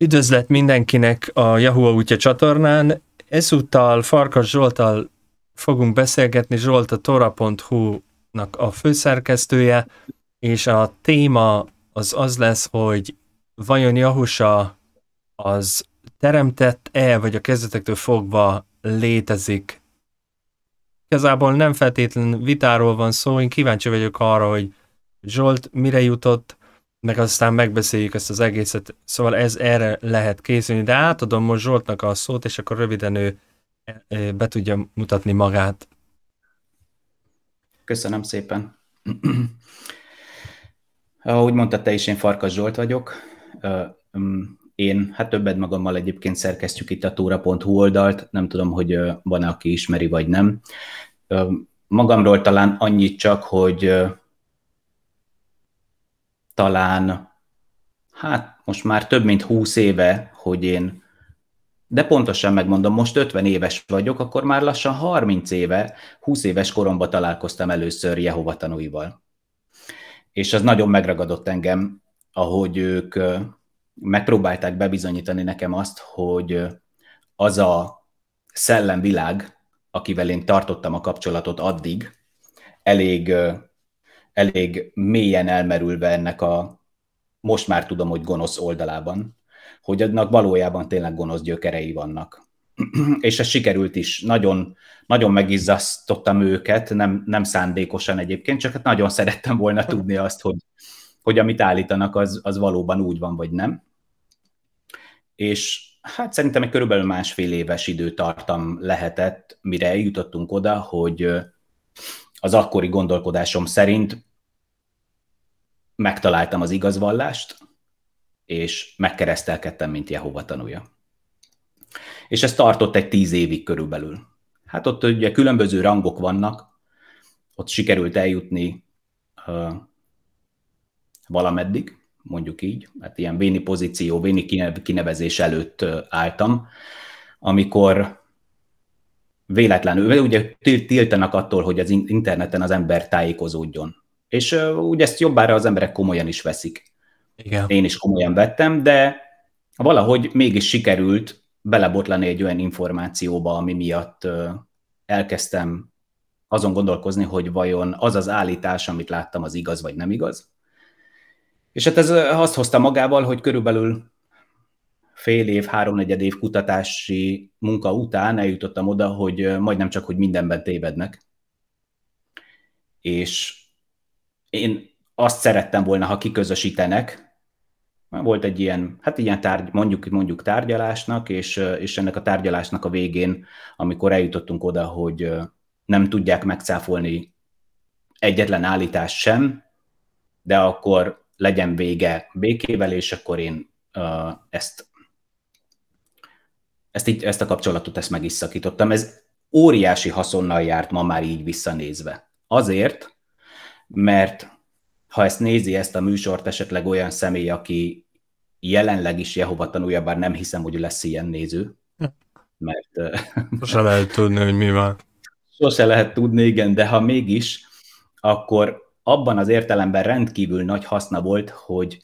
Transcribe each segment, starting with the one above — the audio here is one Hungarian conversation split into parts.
Üdvözlet mindenkinek a Yahoo útja csatornán. Ezúttal Farkas Zsoltal fogunk beszélgetni, Zsolt a tora.hu-nak a főszerkesztője, és a téma az az lesz, hogy vajon Jahusa az teremtett-e, vagy a kezdetektől fogva létezik. Igazából nem feltétlen vitáról van szó, én kíváncsi vagyok arra, hogy Zsolt mire jutott, meg aztán megbeszéljük ezt az egészet, szóval ez erre lehet készülni, de átadom most Zsoltnak a szót, és akkor röviden ő e, e, be tudja mutatni magát. Köszönöm szépen. Ahogy mondta te is, én Farkas Zsolt vagyok. Én, hát többet magammal egyébként szerkesztjük itt a túra.hu oldalt, nem tudom, hogy van-e, aki ismeri, vagy nem. Magamról talán annyit csak, hogy talán, hát most már több mint 20 éve, hogy én, de pontosan megmondom, most 50 éves vagyok, akkor már lassan 30 éve, 20 éves koromban találkoztam először Jehova tanúival. És az nagyon megragadott engem, ahogy ők megpróbálták bebizonyítani nekem azt, hogy az a szellemvilág, akivel én tartottam a kapcsolatot addig, elég elég mélyen elmerülve ennek a most már tudom, hogy gonosz oldalában, hogy annak valójában tényleg gonosz gyökerei vannak. és ez sikerült is. Nagyon, nagyon megizzasztottam őket, nem, nem szándékosan egyébként, csak hát nagyon szerettem volna tudni azt, hogy, hogy amit állítanak, az, az valóban úgy van, vagy nem. És hát szerintem egy körülbelül másfél éves időtartam lehetett, mire jutottunk oda, hogy az akkori gondolkodásom szerint megtaláltam az igazvallást, és megkeresztelkedtem, mint Jehova tanúja. És ez tartott egy tíz évig körülbelül. Hát ott ugye különböző rangok vannak, ott sikerült eljutni uh, valameddig, mondjuk így, mert hát ilyen véni pozíció, véni kinevezés előtt álltam, amikor véletlenül, ugye tiltanak attól, hogy az interneten az ember tájékozódjon és úgy ezt jobbára az emberek komolyan is veszik. Igen. Én is komolyan vettem, de valahogy mégis sikerült belebotlani egy olyan információba, ami miatt elkezdtem azon gondolkozni, hogy vajon az az állítás, amit láttam, az igaz vagy nem igaz. És hát ez azt hozta magával, hogy körülbelül fél év, háromnegyed év kutatási munka után eljutottam oda, hogy majdnem csak, hogy mindenben tévednek. És én azt szerettem volna, ha kiközösítenek, volt egy ilyen, hát ilyen tárgy, mondjuk, mondjuk tárgyalásnak, és, és ennek a tárgyalásnak a végén, amikor eljutottunk oda, hogy nem tudják megcáfolni egyetlen állítás sem, de akkor legyen vége békével, és akkor én ezt, ezt, így, ezt a kapcsolatot ezt meg is szakítottam. Ez óriási haszonnal járt ma már így visszanézve. Azért, mert ha ezt nézi ezt a műsort esetleg olyan személy, aki jelenleg is Jehova tanulja, bár nem hiszem, hogy lesz ilyen néző, mert... Sose lehet tudni, hogy mi van. Sose lehet tudni, igen, de ha mégis, akkor abban az értelemben rendkívül nagy haszna volt, hogy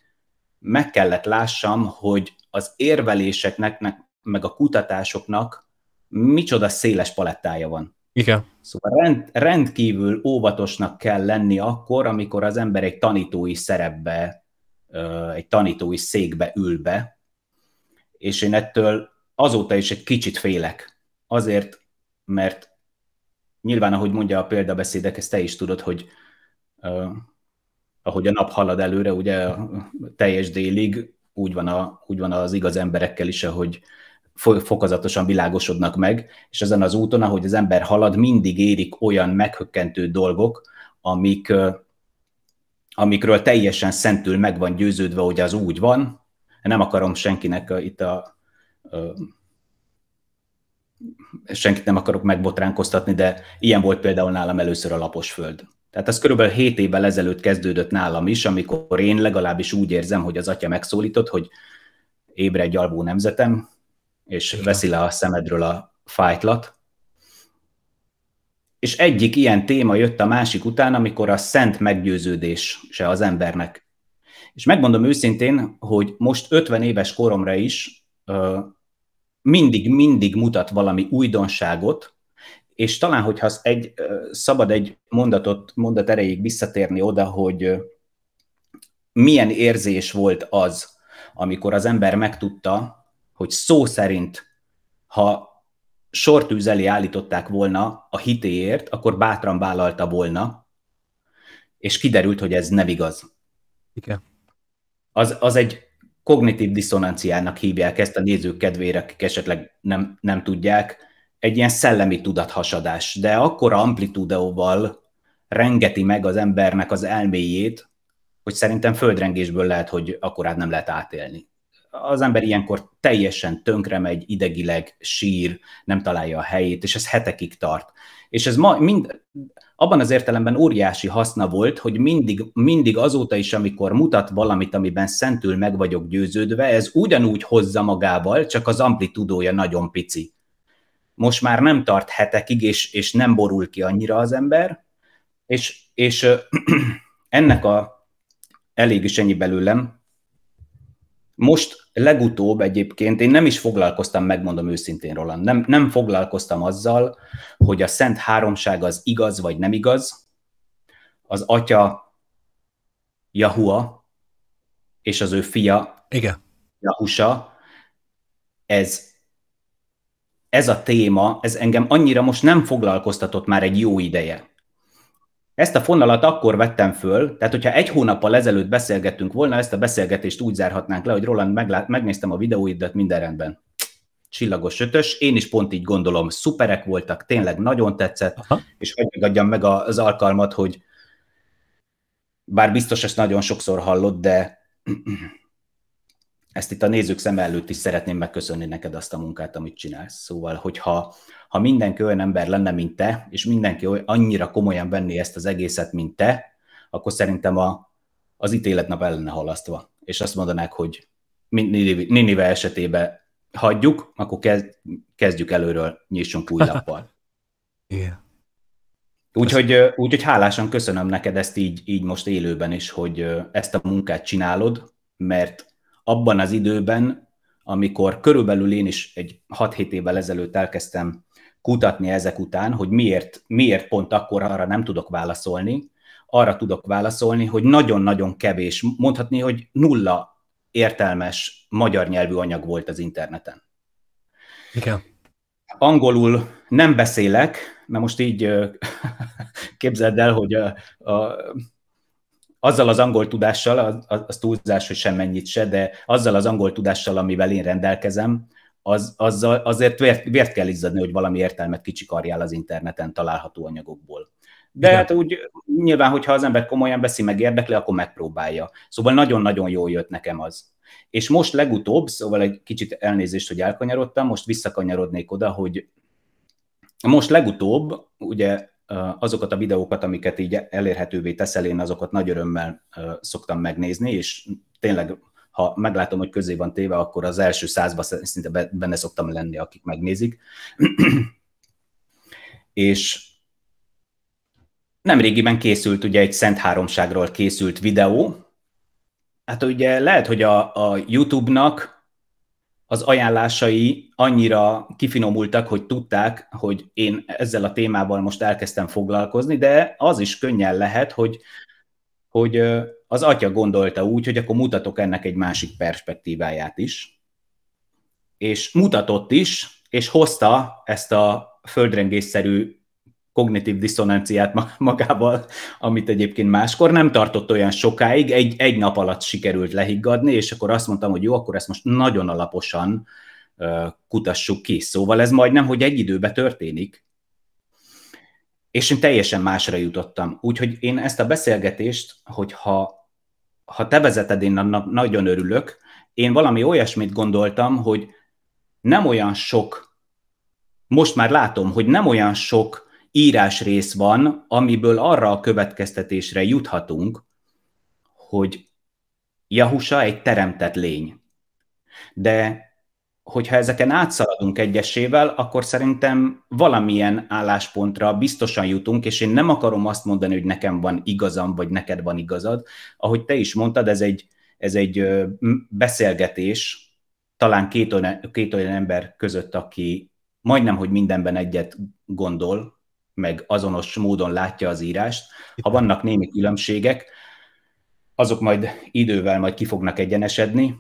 meg kellett lássam, hogy az érveléseknek, meg a kutatásoknak micsoda széles palettája van. Igen. Szóval rend, rendkívül óvatosnak kell lenni akkor, amikor az ember egy tanítói szerepbe, egy tanítói székbe ül be, és én ettől azóta is egy kicsit félek. Azért, mert nyilván, ahogy mondja a példabeszédek, ezt te is tudod, hogy ahogy a nap halad előre, ugye teljes délig, úgy van, a, úgy van az igaz emberekkel is, ahogy fokozatosan világosodnak meg, és ezen az úton, ahogy az ember halad, mindig érik olyan meghökkentő dolgok, amik, amikről teljesen szentül meg van győződve, hogy az úgy van. Nem akarom senkinek itt a senkit nem akarok megbotránkoztatni, de ilyen volt például nálam először a lapos föld. Tehát ez körülbelül 7 évvel ezelőtt kezdődött nálam is, amikor én legalábbis úgy érzem, hogy az atya megszólított, hogy ébredj alvó nemzetem, és Igen. veszi le a szemedről a fájtlat. És egyik ilyen téma jött a másik után, amikor a szent meggyőződés se az embernek. És megmondom őszintén, hogy most 50 éves koromra is mindig-mindig mutat valami újdonságot, és talán, hogyha az egy, szabad egy mondatot, mondat erejéig visszatérni oda, hogy milyen érzés volt az, amikor az ember megtudta, hogy szó szerint, ha sortűz elé állították volna a hitéért, akkor bátran vállalta volna, és kiderült, hogy ez nem igaz. Igen. Az, az egy kognitív diszonanciának hívják ezt a nézők kedvére, akik esetleg nem, nem tudják, egy ilyen szellemi tudathasadás, de akkor amplitúdóval rengeti meg az embernek az elméjét, hogy szerintem földrengésből lehet, hogy akkorát nem lehet átélni az ember ilyenkor teljesen tönkre megy, idegileg sír, nem találja a helyét, és ez hetekig tart. És ez ma mind, abban az értelemben óriási haszna volt, hogy mindig, mindig azóta is, amikor mutat valamit, amiben szentül meg vagyok győződve, ez ugyanúgy hozza magával, csak az amplitudója nagyon pici. Most már nem tart hetekig, és, és nem borul ki annyira az ember, és, és ennek a elég is ennyi belőlem. Most legutóbb egyébként én nem is foglalkoztam, megmondom őszintén róla, nem, nem foglalkoztam azzal, hogy a Szent Háromság az igaz vagy nem igaz, az atya Jahua és az ő fia Igen. Jahusa, ez, ez a téma, ez engem annyira most nem foglalkoztatott már egy jó ideje. Ezt a fonalat akkor vettem föl, tehát hogyha egy hónappal ezelőtt beszélgettünk volna, ezt a beszélgetést úgy zárhatnánk le, hogy Roland, meglát, megnéztem a videóidat, minden rendben. Csillagos ötös, én is pont így gondolom, szuperek voltak, tényleg nagyon tetszett, Aha. és hogy megadjam meg az alkalmat, hogy bár biztos ezt nagyon sokszor hallott, de ezt itt a nézők szem előtt is szeretném megköszönni neked azt a munkát, amit csinálsz. Szóval, hogyha ha mindenki olyan ember lenne, mint te, és mindenki olyan, annyira komolyan venné ezt az egészet, mint te, akkor szerintem a, az ítéletnap el halasztva. És azt mondanák, hogy Ninive esetében hagyjuk, akkor kezd, kezdjük előről, nyissunk új lappal. Igen. Úgyhogy, úgyhogy hálásan köszönöm neked ezt így, így most élőben is, hogy ezt a munkát csinálod, mert abban az időben, amikor körülbelül én is egy 6-7 évvel ezelőtt elkezdtem kutatni ezek után, hogy miért, miért pont akkor arra nem tudok válaszolni, arra tudok válaszolni, hogy nagyon-nagyon kevés, mondhatni, hogy nulla értelmes magyar nyelvű anyag volt az interneten. Igen. Angolul nem beszélek, mert most így képzeld el, hogy a, a, azzal az angol tudással, az, az túlzás, hogy semmennyit se, de azzal az angol tudással, amivel én rendelkezem, az, az azért vért, vért kell izzadni, hogy valami értelmet kicsikarjál az interneten található anyagokból. De Igen. hát úgy nyilván, hogyha az ember komolyan veszi, meg érdekli, akkor megpróbálja. Szóval nagyon-nagyon jól jött nekem az. És most legutóbb, szóval egy kicsit elnézést, hogy elkanyarodtam, most visszakanyarodnék oda, hogy most legutóbb, ugye azokat a videókat, amiket így elérhetővé teszel, én azokat nagy örömmel szoktam megnézni, és tényleg ha meglátom, hogy közé van téve, akkor az első százba szinte benne szoktam lenni, akik megnézik. és nemrégiben készült ugye egy Szent Háromságról készült videó. Hát ugye lehet, hogy a, a YouTube-nak az ajánlásai annyira kifinomultak, hogy tudták, hogy én ezzel a témával most elkezdtem foglalkozni, de az is könnyen lehet, hogy, hogy az atya gondolta úgy, hogy akkor mutatok ennek egy másik perspektíváját is, és mutatott is, és hozta ezt a földrengésszerű kognitív diszonanciát magával, amit egyébként máskor nem tartott olyan sokáig, egy, egy nap alatt sikerült lehiggadni, és akkor azt mondtam, hogy jó, akkor ezt most nagyon alaposan kutassuk ki. Szóval ez majdnem, hogy egy időben történik, és én teljesen másra jutottam. Úgyhogy én ezt a beszélgetést, hogyha ha te vezeted, én annak nagyon örülök. Én valami olyasmit gondoltam, hogy nem olyan sok, most már látom, hogy nem olyan sok írásrész van, amiből arra a következtetésre juthatunk, hogy Jahusa egy teremtett lény. De hogyha ezeken átszaladunk egyesével, akkor szerintem valamilyen álláspontra biztosan jutunk, és én nem akarom azt mondani, hogy nekem van igazam, vagy neked van igazad. Ahogy te is mondtad, ez egy, ez egy beszélgetés, talán két olyan, két olyan ember között, aki majdnem, hogy mindenben egyet gondol, meg azonos módon látja az írást. Ha vannak némi különbségek, azok majd idővel majd ki fognak egyenesedni,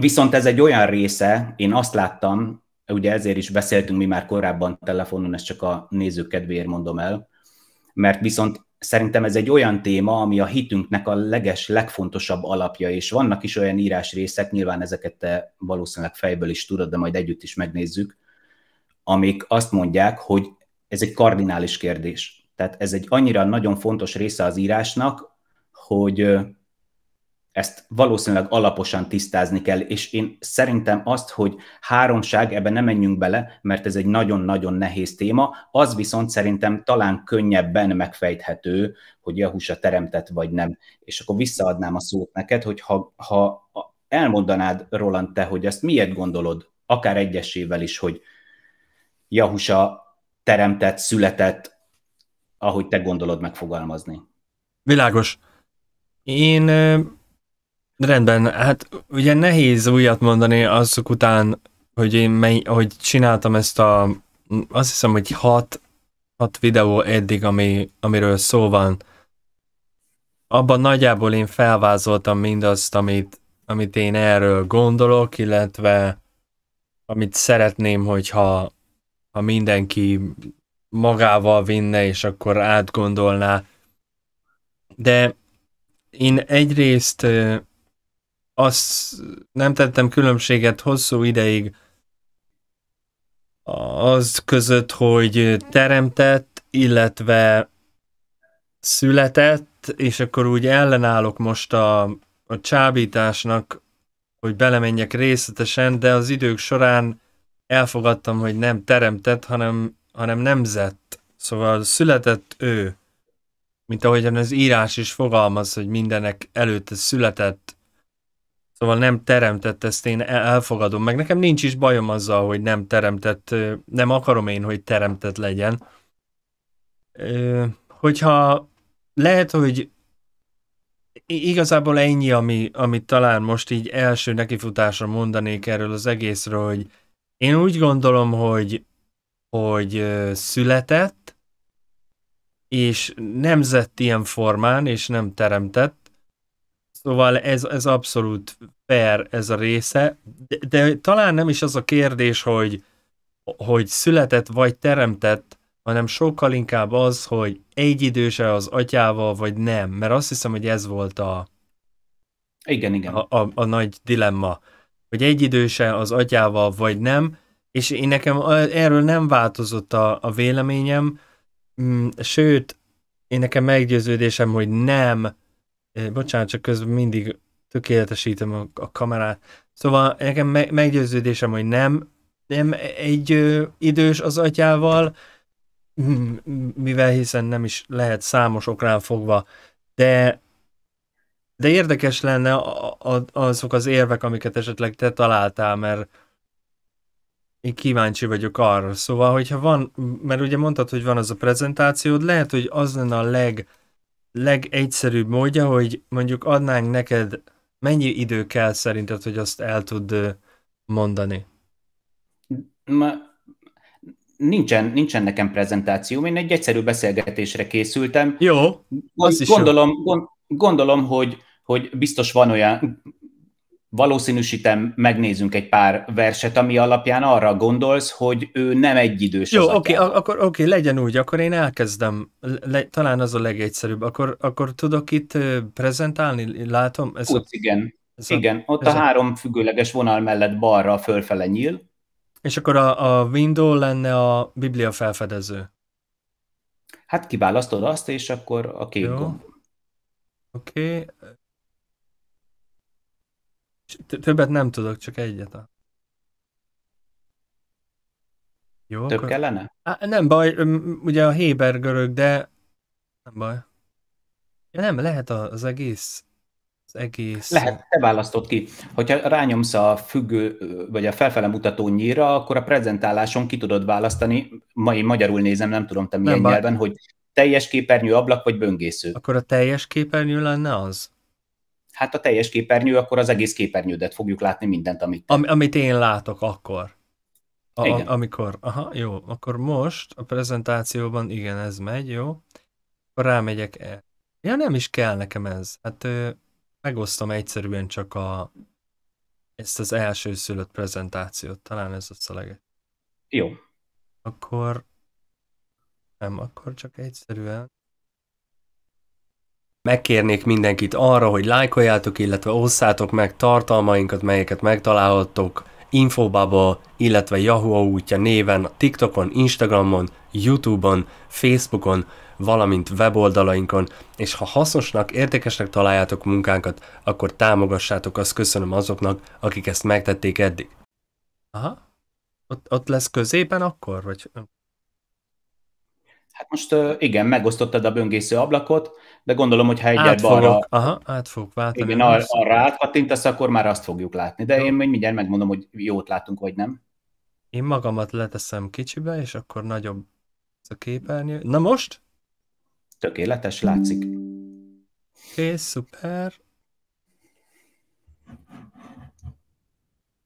Viszont ez egy olyan része, én azt láttam, ugye ezért is beszéltünk mi már korábban telefonon, ezt csak a nézők kedvéért mondom el, mert viszont szerintem ez egy olyan téma, ami a hitünknek a leges, legfontosabb alapja, és vannak is olyan írás részek, nyilván ezeket te valószínűleg fejből is tudod, de majd együtt is megnézzük, amik azt mondják, hogy ez egy kardinális kérdés. Tehát ez egy annyira nagyon fontos része az írásnak, hogy ezt valószínűleg alaposan tisztázni kell, és én szerintem azt, hogy háromság, ebben nem menjünk bele, mert ez egy nagyon-nagyon nehéz téma, az viszont szerintem talán könnyebben megfejthető, hogy Jahusa teremtett vagy nem. És akkor visszaadnám a szót neked, hogy ha, ha elmondanád, Roland, te, hogy ezt miért gondolod, akár egyesével is, hogy Jahusa teremtett, született, ahogy te gondolod megfogalmazni. Világos. Én Rendben, hát ugye nehéz újat mondani azok után, hogy én mely, hogy csináltam ezt a, azt hiszem, hogy hat, hat videó eddig, ami, amiről szó van. Abban nagyjából én felvázoltam mindazt, amit, amit én erről gondolok, illetve amit szeretném, hogyha ha mindenki magával vinne, és akkor átgondolná. De én egyrészt azt nem tettem különbséget hosszú ideig az között, hogy teremtett, illetve született, és akkor úgy ellenállok most a, a csábításnak, hogy belemenjek részletesen, de az idők során elfogadtam, hogy nem teremtett, hanem, hanem nemzett. Szóval született ő, mint ahogyan az írás is fogalmaz, hogy mindenek előtte született Szóval nem teremtett, ezt én elfogadom, meg nekem nincs is bajom azzal, hogy nem teremtett, nem akarom én, hogy teremtett legyen. Hogyha lehet, hogy igazából ennyi, ami, amit talán most így első nekifutásra mondanék erről az egészről, hogy én úgy gondolom, hogy, hogy született, és nem ilyen formán, és nem teremtett, Szóval ez, ez abszolút fair ez a része, de, de talán nem is az a kérdés, hogy, hogy született vagy teremtett, hanem sokkal inkább az, hogy egy időse az atyával, vagy nem. Mert azt hiszem, hogy ez volt a, igen, igen. A, a, a nagy dilemma, hogy egy időse az atyával, vagy nem, és én nekem erről nem változott a, a véleményem, mm, sőt, én nekem meggyőződésem, hogy nem bocsánat, csak közben mindig tökéletesítem a, a kamerát. Szóval nekem me- meggyőződésem, hogy nem, nem egy ö, idős az atyával, mivel hiszen nem is lehet számos okrán fogva, de de érdekes lenne a, a, azok az érvek, amiket esetleg te találtál, mert én kíváncsi vagyok arra. Szóval, hogyha van, mert ugye mondtad, hogy van az a prezentációd, lehet, hogy az lenne a leg legegyszerűbb módja, hogy mondjuk adnánk neked, mennyi idő kell szerinted, hogy azt el tud mondani? Ma, nincsen, nincsen nekem prezentációm, én egy egyszerű beszélgetésre készültem. Jó, az gondolom, is jó. gondolom, hogy, hogy biztos van olyan, valószínűsítem, megnézünk egy pár verset, ami alapján arra gondolsz, hogy ő nem egy idős Jó, oké, okay, akkor okay, legyen úgy, akkor én elkezdem, le, talán az a legegyszerűbb, akkor, akkor tudok itt prezentálni, látom? Ez Tudsz, a, igen, ez igen. A, ott ez a három függőleges vonal mellett balra fölfele nyíl. És akkor a, a window lenne a biblia felfedező. Hát kiválasztod azt, és akkor a kék Oké, okay. Többet nem tudok, csak egyet. A... Jó, Több akkor... kellene? Á, nem baj, ugye a Héber görög, de nem baj. Ja, nem, lehet az egész az egész... Lehet, te választod ki. Hogyha rányomsz a függő, vagy a felfele mutató nyíra, akkor a prezentáláson ki tudod választani, ma én magyarul nézem, nem tudom te milyen nem, nyelven, hogy teljes képernyő ablak, vagy böngésző. Akkor a teljes képernyő lenne az? hát a teljes képernyő, akkor az egész képernyődet fogjuk látni mindent, amit... Am, amit én látok akkor. A, igen. Amikor, aha, jó, akkor most a prezentációban, igen, ez megy, jó. Akkor rámegyek el. Ja, nem is kell nekem ez. Hát ö, megosztom egyszerűen csak a, ezt az első szülött prezentációt, talán ez a leges. Jó. Akkor nem, akkor csak egyszerűen Megkérnék mindenkit arra, hogy lájkoljátok, illetve osszátok meg tartalmainkat, melyeket megtalálhattok Infobubble, illetve Yahoo útja néven, TikTokon, Instagramon, Youtube-on, Facebookon, valamint weboldalainkon, és ha hasznosnak, értékesnek találjátok munkánkat, akkor támogassátok, azt köszönöm azoknak, akik ezt megtették eddig. Aha, ott, ott lesz középen akkor, vagy... Hát most igen, megosztottad a böngésző ablakot, de gondolom, hogy ha egyet balra... Aha, át fogok váltani. Igen, arra, arra átkattintasz, akkor már azt fogjuk látni. De én még mindjárt megmondom, hogy jót látunk, vagy nem. Én magamat leteszem kicsibe, és akkor nagyobb a képernyő. Na most? Tökéletes látszik. Oké, okay, szuper.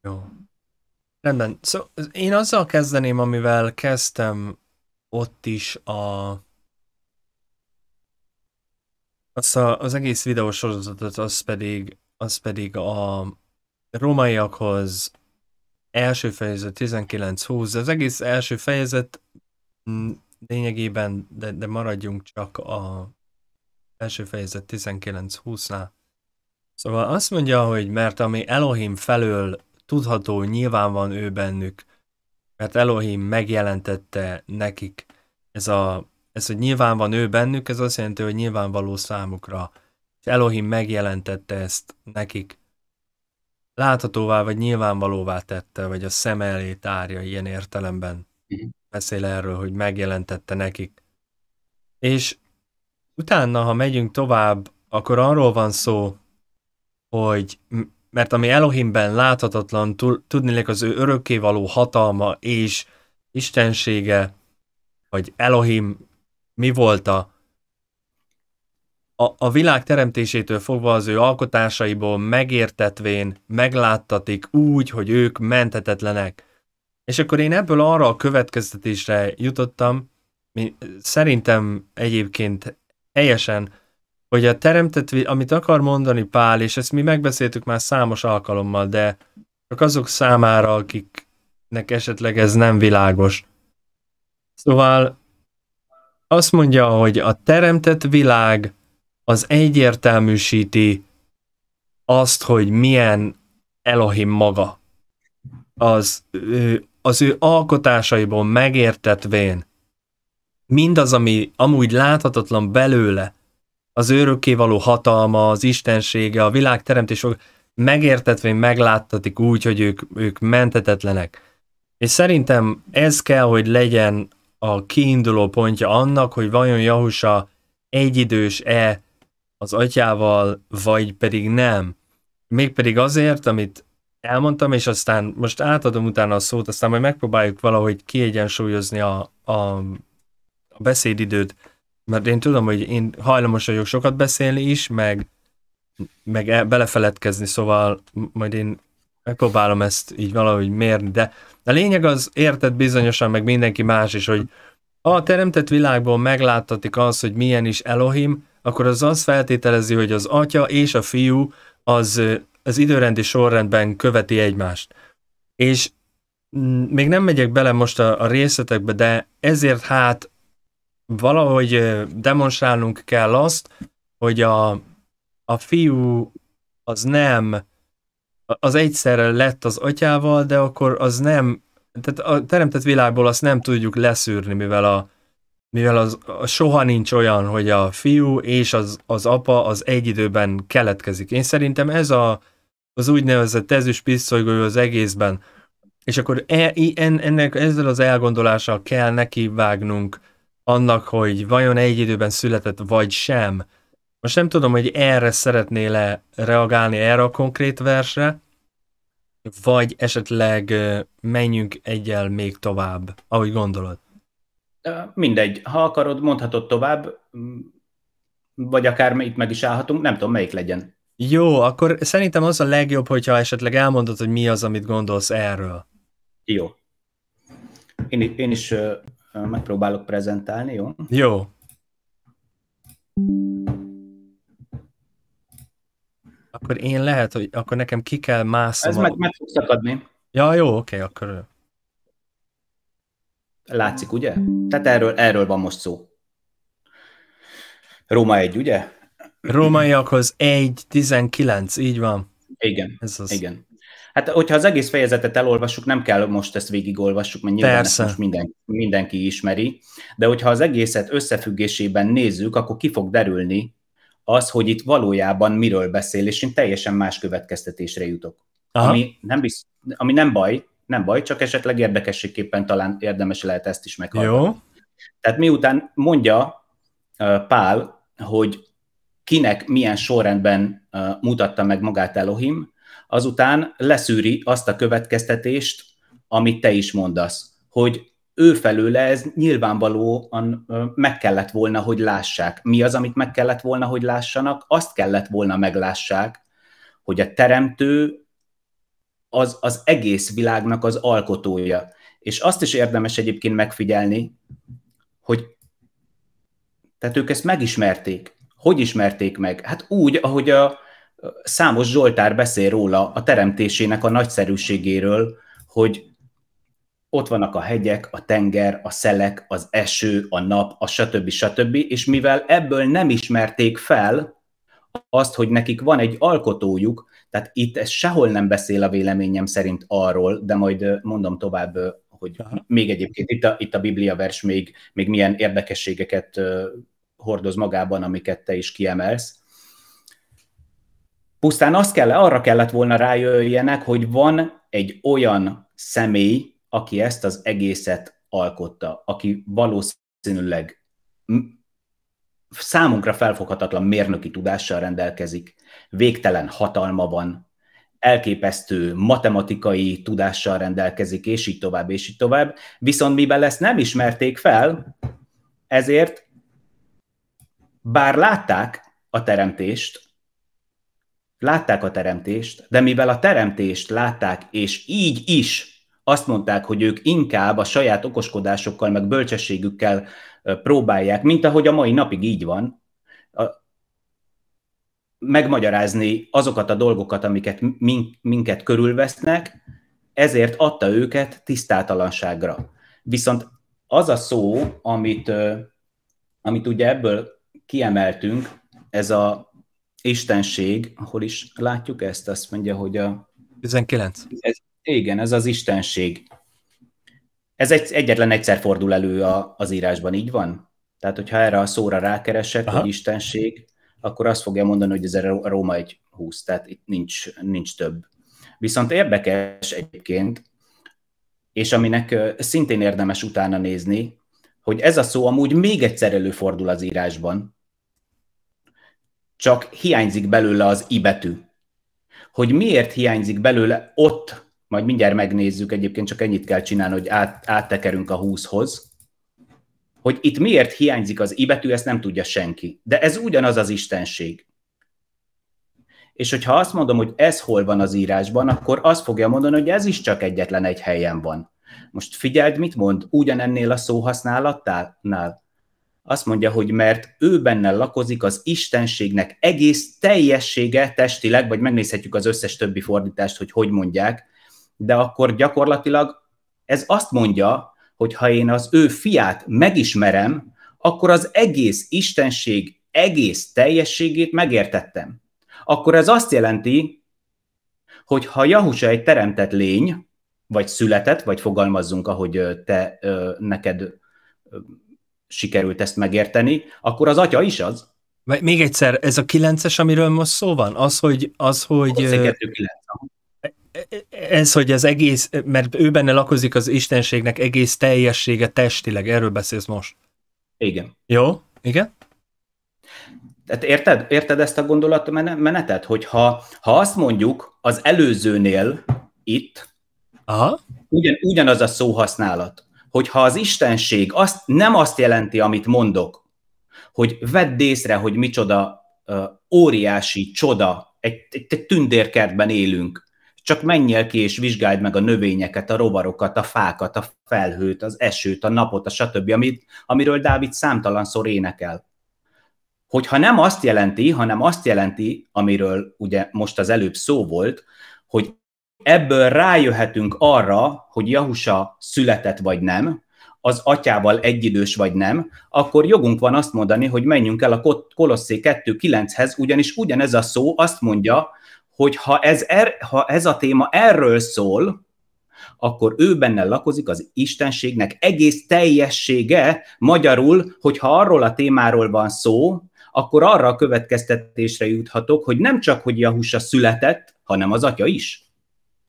Jó. Rendben. Szóval én azzal kezdeném, amivel kezdtem ott is a azt a, az egész videósorozatot az pedig, az pedig a rómaiakhoz első fejezet 19-20, az egész első fejezet mm, lényegében, de, de maradjunk csak a első fejezet 19-20-nál. Szóval azt mondja, hogy mert ami Elohim felől tudható, nyilván van ő bennük, mert Elohim megjelentette nekik ez a ez, hogy nyilván van ő bennük, ez azt jelenti, hogy nyilvánvaló számukra. És Elohim megjelentette ezt nekik. Láthatóvá vagy nyilvánvalóvá tette, vagy a szem elé tárja ilyen értelemben. Mhm. Beszél erről, hogy megjelentette nekik. És utána, ha megyünk tovább, akkor arról van szó, hogy mert ami Elohimben láthatatlan, tudnélek az ő örökkévaló hatalma és istensége, vagy Elohim mi volt a, a, a világ teremtésétől fogva az ő alkotásaiból megértetvén megláttatik úgy, hogy ők menthetetlenek. És akkor én ebből arra a következtetésre jutottam, mi szerintem egyébként helyesen, hogy a teremtett, amit akar mondani Pál, és ezt mi megbeszéltük már számos alkalommal, de csak azok számára, akiknek esetleg ez nem világos. Szóval azt mondja, hogy a teremtett világ az egyértelműsíti azt, hogy milyen Elohim maga. Az, az ő alkotásaiból megértetvén mindaz, ami amúgy láthatatlan belőle, az való hatalma, az istensége, a világ teremtés, megértetvén megláttatik úgy, hogy ők, ők mentetetlenek. És szerintem ez kell, hogy legyen a kiinduló pontja annak, hogy vajon Jahusa egyidős-e az atyával, vagy pedig nem. Mégpedig azért, amit elmondtam, és aztán most átadom utána a szót, aztán majd megpróbáljuk valahogy kiegyensúlyozni a, a, a beszédidőt, mert én tudom, hogy én hajlamos vagyok sokat beszélni is, meg, meg belefeledkezni, szóval majd én megpróbálom ezt így valahogy mérni, de a lényeg az, érted bizonyosan, meg mindenki más is, hogy a teremtett világból megláttatik az, hogy milyen is Elohim, akkor az azt feltételezi, hogy az atya és a fiú az, az időrendi sorrendben követi egymást. És mm, még nem megyek bele most a, a részletekbe, de ezért hát valahogy demonstrálnunk kell azt, hogy a, a fiú az nem az egyszerre lett az atyával, de akkor az nem, tehát a teremtett világból azt nem tudjuk leszűrni, mivel a, mivel az, a soha nincs olyan, hogy a fiú és az, az apa az egy időben keletkezik. Én szerintem ez a, az úgynevezett tezűs pisztolygó az egészben. És akkor e, en, ennek, ezzel az elgondolással kell neki vágnunk annak, hogy vajon egy időben született vagy sem most nem tudom, hogy erre szeretnél-e reagálni erre a konkrét versre, vagy esetleg menjünk egyel még tovább, ahogy gondolod. Mindegy, ha akarod, mondhatod tovább, vagy akár itt meg is állhatunk, nem tudom, melyik legyen. Jó, akkor szerintem az a legjobb, hogyha esetleg elmondod, hogy mi az, amit gondolsz erről. Jó. Én, én is megpróbálok prezentálni, jó? Jó. Akkor én lehet, hogy akkor nekem ki kell másznom. Ez meg, meg fog szakadni. Ja, jó, oké, akkor... Látszik, ugye? Tehát erről, erről van most szó. Róma egy, ugye? Rómaiakhoz egy tizenkilenc, így van. Igen, Ez az... igen. Hát, hogyha az egész fejezetet elolvassuk, nem kell most ezt végigolvassuk, mert nyilván Persze. ezt most minden, mindenki ismeri, de hogyha az egészet összefüggésében nézzük, akkor ki fog derülni, az, hogy itt valójában miről beszél, és én teljesen más következtetésre jutok. Aha. Ami, nem bizt, ami nem baj, nem baj, csak esetleg érdekességképpen talán érdemes lehet ezt is meghallgatni. Jó. Tehát miután mondja uh, Pál, hogy kinek milyen sorrendben uh, mutatta meg magát Elohim, azután leszűri azt a következtetést, amit te is mondasz, hogy ő felőle ez nyilvánvalóan meg kellett volna, hogy lássák. Mi az, amit meg kellett volna, hogy lássanak? Azt kellett volna meglássák, hogy a teremtő az, az egész világnak az alkotója. És azt is érdemes egyébként megfigyelni, hogy tehát ők ezt megismerték. Hogy ismerték meg? Hát úgy, ahogy a számos Zsoltár beszél róla a teremtésének a nagyszerűségéről, hogy ott vannak a hegyek, a tenger, a szelek, az eső, a nap, a stb. stb. És mivel ebből nem ismerték fel azt, hogy nekik van egy alkotójuk, tehát itt ez sehol nem beszél a véleményem szerint arról, de majd mondom tovább, hogy még egyébként itt a, itt a Biblia vers még, még milyen érdekességeket hordoz magában, amiket te is kiemelsz. Pusztán azt kell, arra kellett volna rájöjjenek, hogy van egy olyan személy, aki ezt az egészet alkotta, aki valószínűleg számunkra felfoghatatlan mérnöki tudással rendelkezik, végtelen hatalma van, elképesztő matematikai tudással rendelkezik, és így tovább, és így tovább. Viszont mivel ezt nem ismerték fel, ezért bár látták a teremtést, látták a teremtést, de mivel a teremtést látták, és így is azt mondták, hogy ők inkább a saját okoskodásokkal, meg bölcsességükkel próbálják, mint ahogy a mai napig így van, megmagyarázni azokat a dolgokat, amiket minket körülvesznek, ezért adta őket tisztátalanságra. Viszont az a szó, amit, amit ugye ebből kiemeltünk, ez a istenség, ahol is látjuk ezt, azt mondja, hogy a... 19. Igen, ez az istenség. Ez egy, egyetlen egyszer fordul elő a, az írásban, így van? Tehát, hogyha erre a szóra rákeresek, Aha. hogy istenség, akkor azt fogja mondani, hogy ez a Róma egy húsz, tehát itt nincs, nincs több. Viszont érdekes egyébként, és aminek szintén érdemes utána nézni, hogy ez a szó amúgy még egyszer előfordul az írásban, csak hiányzik belőle az i betű. Hogy miért hiányzik belőle ott majd mindjárt megnézzük, egyébként csak ennyit kell csinálni, hogy át, áttekerünk a 20-hoz, hogy itt miért hiányzik az i betű, ezt nem tudja senki. De ez ugyanaz az istenség. És hogyha azt mondom, hogy ez hol van az írásban, akkor azt fogja mondani, hogy ez is csak egyetlen egy helyen van. Most figyeld, mit mond ugyanennél a szóhasználatnál? Azt mondja, hogy mert ő benne lakozik az istenségnek egész teljessége testileg, vagy megnézhetjük az összes többi fordítást, hogy hogy mondják, de akkor gyakorlatilag ez azt mondja, hogy ha én az ő fiát megismerem, akkor az egész istenség egész teljességét megértettem. Akkor ez azt jelenti, hogy ha Jahusa egy teremtett lény, vagy született, vagy fogalmazzunk, ahogy te neked sikerült ezt megérteni, akkor az atya is az. Még egyszer, ez a kilences, amiről most szó van? Az, hogy... Az, hogy ez, hogy az egész, mert ő benne lakozik az istenségnek egész teljessége testileg, erről beszélsz most. Igen. Jó, igen? Tehát érted, érted ezt a gondolatmenetet, hogy ha, ha azt mondjuk az előzőnél itt, Aha. Ugyan, ugyanaz a szóhasználat, hogy ha az istenség azt, nem azt jelenti, amit mondok, hogy vedd észre, hogy micsoda óriási csoda, egy, egy, egy tündérkertben élünk, csak menjél ki és vizsgáld meg a növényeket, a rovarokat, a fákat, a felhőt, az esőt, a napot, a stb., amit, amiről Dávid számtalanszor énekel. Hogyha nem azt jelenti, hanem azt jelenti, amiről ugye most az előbb szó volt, hogy ebből rájöhetünk arra, hogy Jahusa született vagy nem, az atyával egyidős vagy nem, akkor jogunk van azt mondani, hogy menjünk el a Kolosszé 2.9-hez, ugyanis ugyanez a szó azt mondja, hogy ha ez, er, ha ez a téma erről szól, akkor ő benne lakozik az Istenségnek egész teljessége, magyarul, hogyha arról a témáról van szó, akkor arra a következtetésre juthatok, hogy nem csak, hogy Jahusa született, hanem az atya is.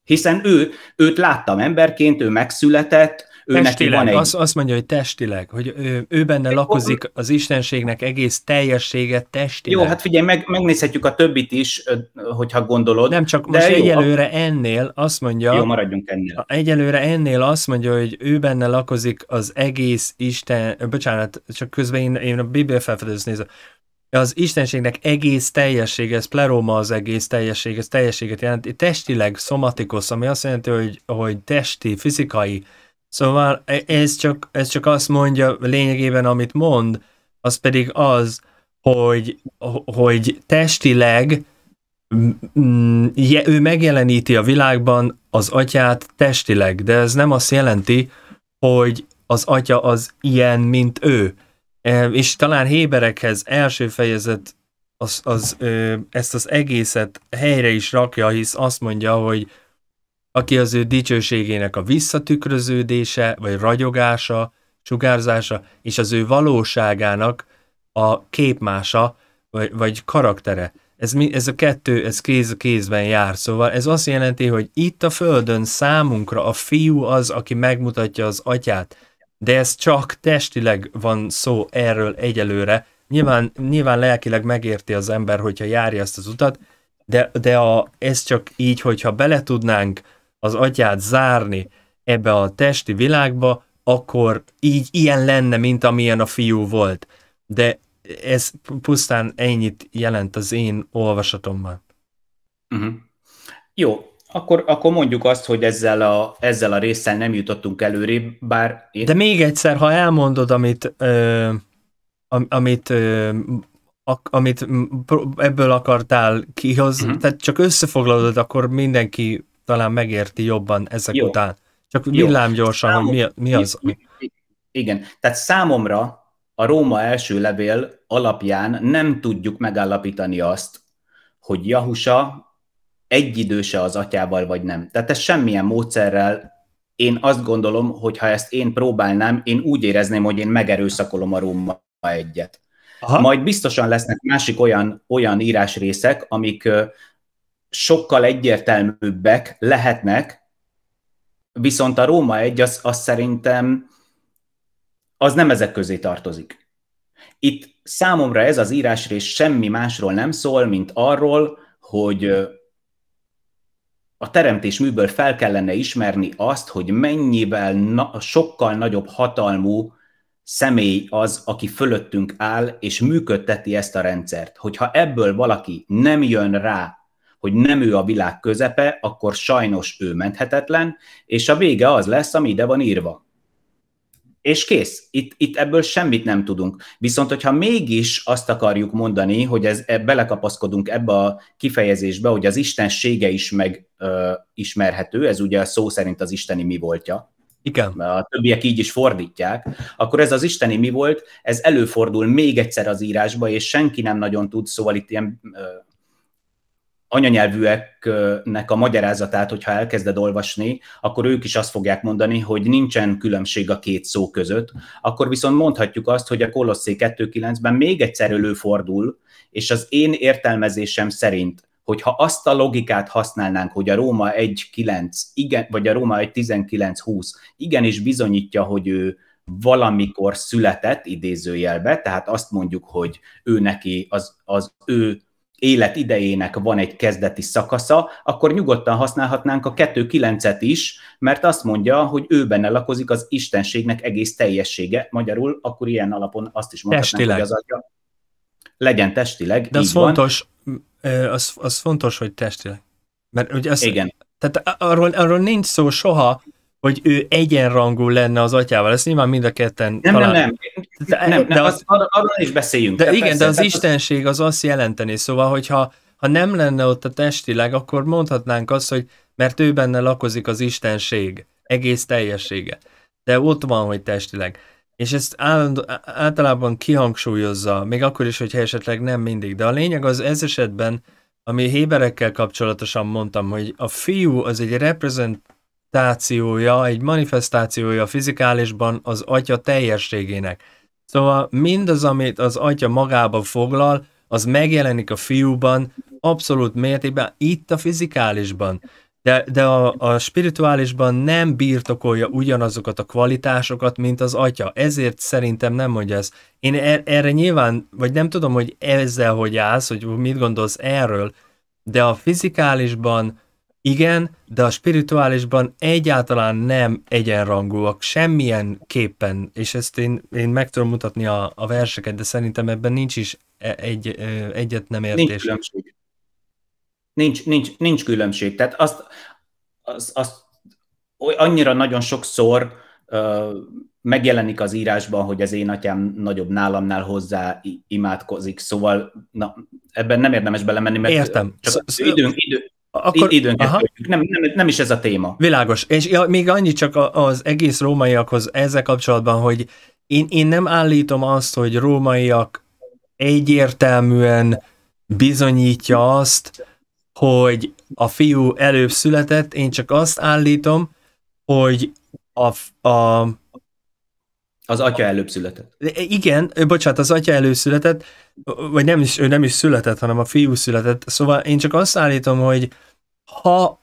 Hiszen ő, őt láttam emberként, ő megszületett, ő testileg, neki van egy... azt, azt mondja, hogy testileg, hogy ő, ő benne lakozik az istenségnek egész teljessége testileg. Jó, hát figyelj, meg, megnézhetjük a többit is, hogyha gondolod. Nem csak de most jó, egyelőre a... ennél azt mondja... Jó, maradjunk ennél. Egyelőre ennél azt mondja, hogy ő benne lakozik az egész Isten... Bocsánat, csak közben én, én a Biblia felfedezőt nézem az istenségnek egész teljessége, ez pleroma az egész teljessége, ez teljességet jelent, testileg szomatikus, ami azt jelenti, hogy, hogy testi, fizikai Szóval e, ez csak, ez csak azt mondja lényegében, amit mond, az pedig az, hogy, hogy testileg mm, mm, ő megjeleníti a világban az atyát testileg, de ez nem azt jelenti, hogy az atya az ilyen, mint ő. E, és talán Héberekhez első fejezet az, az, ezt az egészet helyre is rakja, hisz azt mondja, hogy aki az ő dicsőségének a visszatükröződése, vagy ragyogása, sugárzása, és az ő valóságának a képmása, vagy, vagy karaktere. Ez, mi, ez a kettő, ez kéz a kézben jár. Szóval ez azt jelenti, hogy itt a Földön számunkra a fiú az, aki megmutatja az atyát, de ez csak testileg van szó erről egyelőre. Nyilván, nyilván lelkileg megérti az ember, hogyha járja ezt az utat, de, de a, ez csak így, hogyha bele tudnánk az atyát zárni ebbe a testi világba, akkor így ilyen lenne, mint amilyen a fiú volt. De ez pusztán ennyit jelent az én olvasatomban. Uh-huh. Jó, akkor, akkor mondjuk azt, hogy ezzel a, ezzel a résszel nem jutottunk előrébb, bár... Én... De még egyszer, ha elmondod, amit, ö, am, amit, ö, ak, amit ebből akartál kihozni, uh-huh. Mhm. tehát csak összefoglalod, akkor mindenki talán megérti jobban ezek Jó. után. Csak villámgyorsan, Számom... hogy mi, mi az. Igen, tehát számomra a Róma első levél alapján nem tudjuk megállapítani azt, hogy Jahusa egyidőse az atyával, vagy nem. Tehát ez semmilyen módszerrel én azt gondolom, hogy ha ezt én próbálnám, én úgy érezném, hogy én megerőszakolom a Róma egyet. Aha. Majd biztosan lesznek másik olyan, olyan írásrészek, amik sokkal egyértelműbbek lehetnek, viszont a Róma egy az, az szerintem az nem ezek közé tartozik. Itt számomra ez az írásrész semmi másról nem szól, mint arról, hogy a teremtés műből fel kellene ismerni azt, hogy mennyivel na- sokkal nagyobb hatalmú személy az, aki fölöttünk áll, és működteti ezt a rendszert. Hogyha ebből valaki nem jön rá, hogy nem ő a világ közepe, akkor sajnos ő menthetetlen, és a vége az lesz, ami ide van írva. És kész. Itt, itt ebből semmit nem tudunk. Viszont, hogyha mégis azt akarjuk mondani, hogy ez, e, belekapaszkodunk ebbe a kifejezésbe, hogy az Istensége is megismerhető, ez ugye szó szerint az isteni mi voltja, igen. a többiek így is fordítják, akkor ez az isteni mi volt, ez előfordul még egyszer az írásba, és senki nem nagyon tud, szóval itt ilyen anyanyelvűeknek a magyarázatát, hogyha elkezded olvasni, akkor ők is azt fogják mondani, hogy nincsen különbség a két szó között. Akkor viszont mondhatjuk azt, hogy a Kolosszé 2.9-ben még egyszer előfordul, és az én értelmezésem szerint hogyha azt a logikát használnánk, hogy a Róma 1.9, igen, vagy a Róma 1.19.20 igenis bizonyítja, hogy ő valamikor született idézőjelbe, tehát azt mondjuk, hogy ő neki az, az ő élet idejének van egy kezdeti szakasza, akkor nyugodtan használhatnánk a 2.9-et is, mert azt mondja, hogy ő benne lakozik az istenségnek egész teljessége. Magyarul akkor ilyen alapon azt is mondhatnánk, testileg. hogy az adja. legyen testileg. De az fontos, van. az, az fontos, hogy testileg. Mert ugye az, Igen. Tehát arról, arról nincs szó soha, hogy ő egyenrangú lenne az atyával. Ez nyilván mind a ketten nem, talán... Nem, nem, de, nem, de az, arról is beszéljünk. De, de igen, persze, de az istenség az azt jelenteni, szóval, hogyha ha nem lenne ott a testileg, akkor mondhatnánk azt, hogy mert ő benne lakozik az istenség, egész teljessége. De ott van, hogy testileg. És ezt állandó, általában kihangsúlyozza, még akkor is, hogyha esetleg nem mindig. De a lényeg az ez esetben, ami Héberekkel kapcsolatosan mondtam, hogy a fiú az egy reprezent, manifestációja, egy manifestációja fizikálisban az atya teljességének. Szóval mindaz, amit az atya magába foglal, az megjelenik a fiúban, abszolút mértékben, itt a fizikálisban. De, de a, a spirituálisban nem birtokolja ugyanazokat a kvalitásokat, mint az atya. Ezért szerintem nem mondja ezt. Én er, erre nyilván, vagy nem tudom, hogy ezzel hogy állsz, hogy mit gondolsz erről, de a fizikálisban igen, de a spirituálisban egyáltalán nem egyenrangúak, semmilyen képpen, és ezt én, én meg tudom mutatni a, a verseket, de szerintem ebben nincs is e, egy, egyet nem értés. Nincs különbség. Nincs, nincs, nincs különbség. Tehát azt, azt, oly annyira nagyon sokszor ö, megjelenik az írásban, hogy az én atyám nagyobb nálamnál hozzá imádkozik, szóval na, ebben nem érdemes belemenni, mert Értem. Csak szóval... időnk, idő, akkor, időnként nem, nem, nem is ez a téma. Világos. És ja, még annyit csak az egész rómaiakhoz ezzel kapcsolatban, hogy én, én nem állítom azt, hogy rómaiak egyértelműen bizonyítja azt, hogy a fiú előbb született, én csak azt állítom, hogy a, a az atya előbb született. Igen, bocsánat, az atya előbb született, vagy nem is, ő nem is született, hanem a fiú született. Szóval én csak azt állítom, hogy ha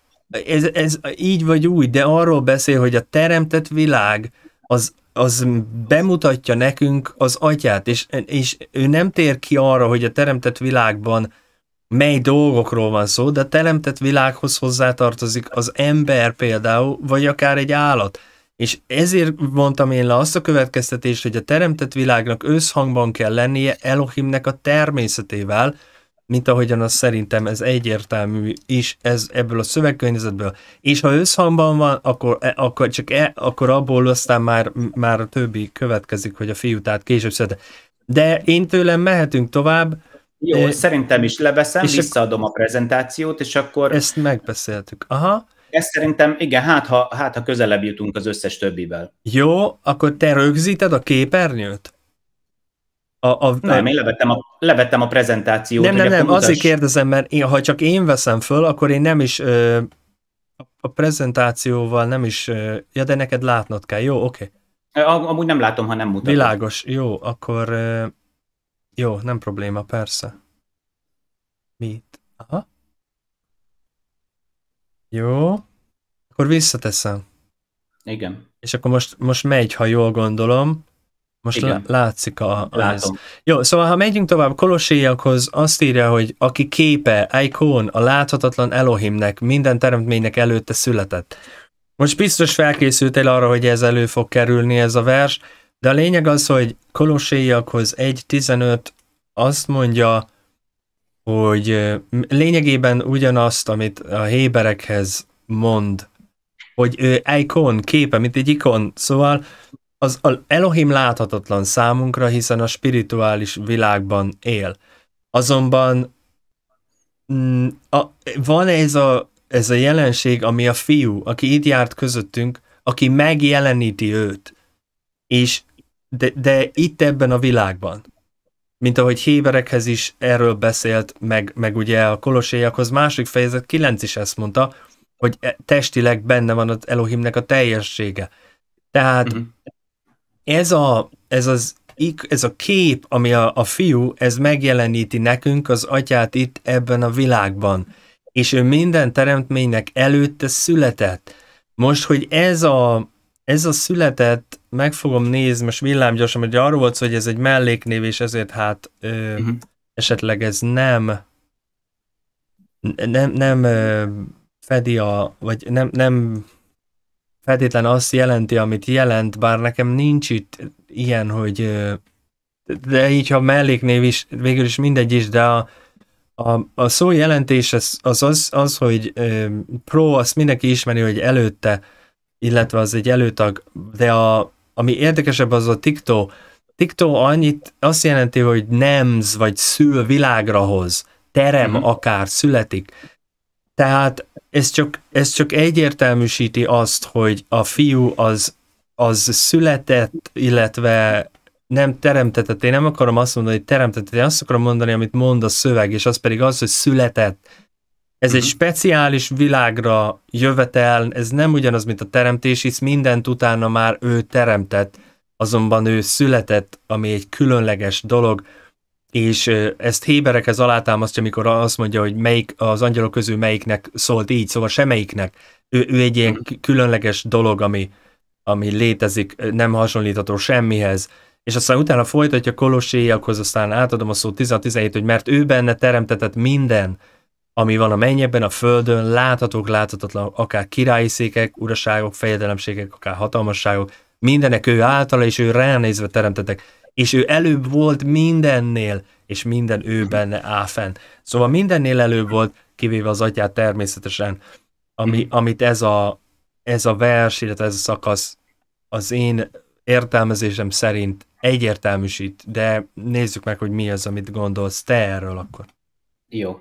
ez, ez így vagy úgy, de arról beszél, hogy a teremtett világ az, az bemutatja nekünk az atyát, és, és ő nem tér ki arra, hogy a teremtett világban mely dolgokról van szó, de a teremtett világhoz hozzátartozik az ember például, vagy akár egy állat. És ezért mondtam én le azt a következtetést, hogy a teremtett világnak összhangban kell lennie Elohimnek a természetével, mint ahogyan az szerintem ez egyértelmű is ez ebből a szövegkörnyezetből. És ha összhangban van, akkor, e, akkor csak e, akkor abból aztán már, már a többi következik, hogy a fiú tehát később szed. De én tőlem mehetünk tovább. Jó, eh, szerintem is leveszem, és visszaadom a prezentációt, és akkor... Ezt megbeszéltük. Aha. Ez szerintem, igen, hát ha, hát ha közelebb jutunk az összes többivel. Jó, akkor te rögzíted a képernyőt? A, a, nem, én levettem a, levettem a prezentációt. Nem, nem, nem, mutass... azért kérdezem, mert én, ha csak én veszem föl, akkor én nem is ö, a prezentációval nem is, ö, ja, de neked látnod kell, jó, oké. Okay. Amúgy nem látom, ha nem mutatom. Világos, jó, akkor ö, jó, nem probléma, persze. Mit? Aha. Jó. Akkor visszateszem. Igen. És akkor most, most megy, ha jól gondolom. Most Igen. látszik a láz. Jó, szóval ha megyünk tovább, Kolosséjakhoz azt írja, hogy aki képe, ikon, a láthatatlan Elohimnek, minden teremtménynek előtte született. Most biztos felkészültél arra, hogy ez elő fog kerülni ez a vers, de a lényeg az, hogy Kolosséjakhoz 1.15 azt mondja, hogy lényegében ugyanazt, amit a héberekhez mond, hogy ő ikon, képe, mint egy ikon, szóval az Elohim láthatatlan számunkra, hiszen a spirituális világban él. Azonban mm, a, van ez a, ez a jelenség, ami a fiú, aki itt járt közöttünk, aki megjeleníti őt, és de, de itt ebben a világban mint ahogy Héberekhez is erről beszélt, meg, meg ugye a Koloséjakhoz, másik fejezet 9 is ezt mondta, hogy e, testileg benne van az Elohimnek a teljessége. Tehát uh-huh. ez, a, ez, az, ez a kép, ami a, a fiú, ez megjeleníti nekünk az atyát itt ebben a világban. És ő minden teremtménynek előtte született. Most, hogy ez a, ez a született meg fogom nézni, most villámgyorsan, hogy arról volt szó, hogy ez egy melléknév, és ezért hát ö, uh-huh. esetleg ez nem nem, nem ö, fedi a, vagy nem, nem feltétlen azt jelenti, amit jelent, bár nekem nincs itt ilyen, hogy ö, de így, ha melléknév is, végül is mindegy is, de a, a, a szó jelentés az az, az, az hogy ö, pro, azt mindenki ismeri, hogy előtte, illetve az egy előtag, de a, ami érdekesebb az a TikTok. TikTok annyit azt jelenti, hogy nemz vagy szül világra hoz, terem mm-hmm. akár, születik. Tehát ez csak, ez csak egyértelműsíti azt, hogy a fiú az, az született, illetve nem teremtetett. Én nem akarom azt mondani, hogy teremtetett, én azt akarom mondani, amit mond a szöveg, és az pedig az, hogy született ez egy mhm. speciális világra jövetel, ez nem ugyanaz, mint a teremtés, hisz mindent utána már ő teremtett, azonban ő született, ami egy különleges dolog, és ezt Héberekhez alátámasztja, amikor azt mondja, hogy melyik az angyalok közül melyiknek szólt így, szóval semmelyiknek. Ő, ő egy ilyen mhm. különleges dolog, ami, ami létezik, nem hasonlítható semmihez. És aztán utána folytatja Kolosséjakhoz, aztán átadom a szót 10-17, hogy mert ő benne teremtetett minden, ami van a mennyekben, a földön, láthatók, láthatatlan, akár királyi székek, uraságok, fejedelemségek, akár hatalmasságok, mindenek ő általa, és ő ránézve teremtetek, és ő előbb volt mindennél, és minden ő benne áll fenn. Szóval mindennél előbb volt, kivéve az atyát természetesen, ami, mhm. amit ez a, ez a vers, illetve ez a szakasz az én értelmezésem szerint egyértelműsít, de nézzük meg, hogy mi az, amit gondolsz te erről akkor. Jó.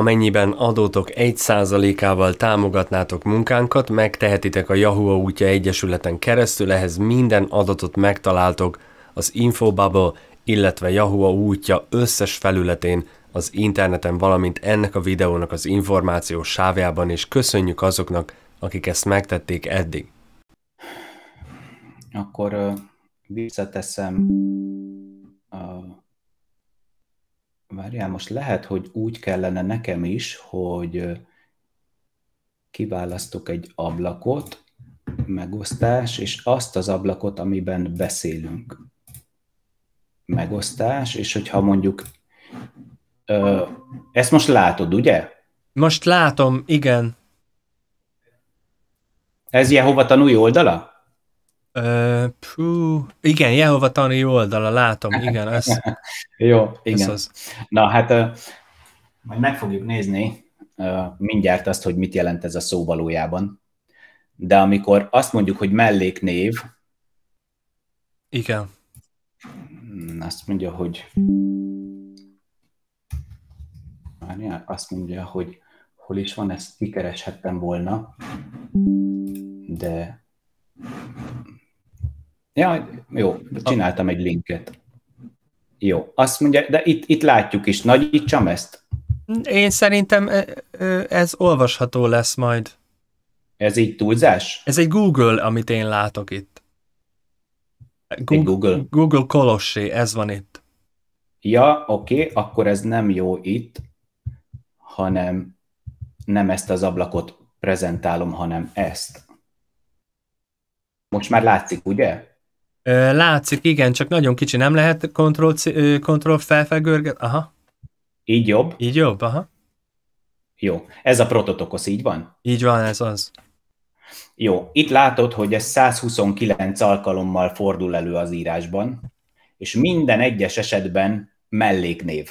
Amennyiben adótok 1%-ával támogatnátok munkánkat, megtehetitek a Yahoo útja egyesületen keresztül, ehhez minden adatot megtaláltok az Infobubble, illetve Yahoo útja összes felületén, az interneten, valamint ennek a videónak az információs sávjában, és köszönjük azoknak, akik ezt megtették eddig. Akkor visszateszem a Várjál, most lehet, hogy úgy kellene nekem is, hogy kiválasztok egy ablakot, megosztás, és azt az ablakot, amiben beszélünk. Megosztás, és hogyha mondjuk ö, ezt most látod, ugye? Most látom, igen. Ez Jehova tanúi oldala? Ö, pú, igen, Jehova tanúi oldala, látom, igen. Ez, Jó, igen. Ez az. Na hát majd meg fogjuk nézni mindjárt azt, hogy mit jelent ez a szó valójában. De amikor azt mondjuk, hogy melléknév... Igen. Hmm, azt mondja, hogy... Várjál, azt mondja, hogy hol is van, ezt kikereshettem volna, de Ja, jó, csináltam egy linket. Jó, azt mondja, de itt, itt látjuk is, nagyítsam ezt? Én szerintem ez olvasható lesz majd. Ez így túlzás? Ez egy Google, amit én látok itt. Google, egy Google. Google Kolossé, ez van itt. Ja, oké, okay, akkor ez nem jó itt, hanem nem ezt az ablakot prezentálom, hanem ezt. Most már látszik, ugye? Látszik, igen, csak nagyon kicsi nem lehet kontroll, kontroll felfelgörget. Aha. Így jobb? Így jobb, aha. Jó. Ez a prototokosz, így van? Így van, ez az. Jó. Itt látod, hogy ez 129 alkalommal fordul elő az írásban, és minden egyes esetben melléknév.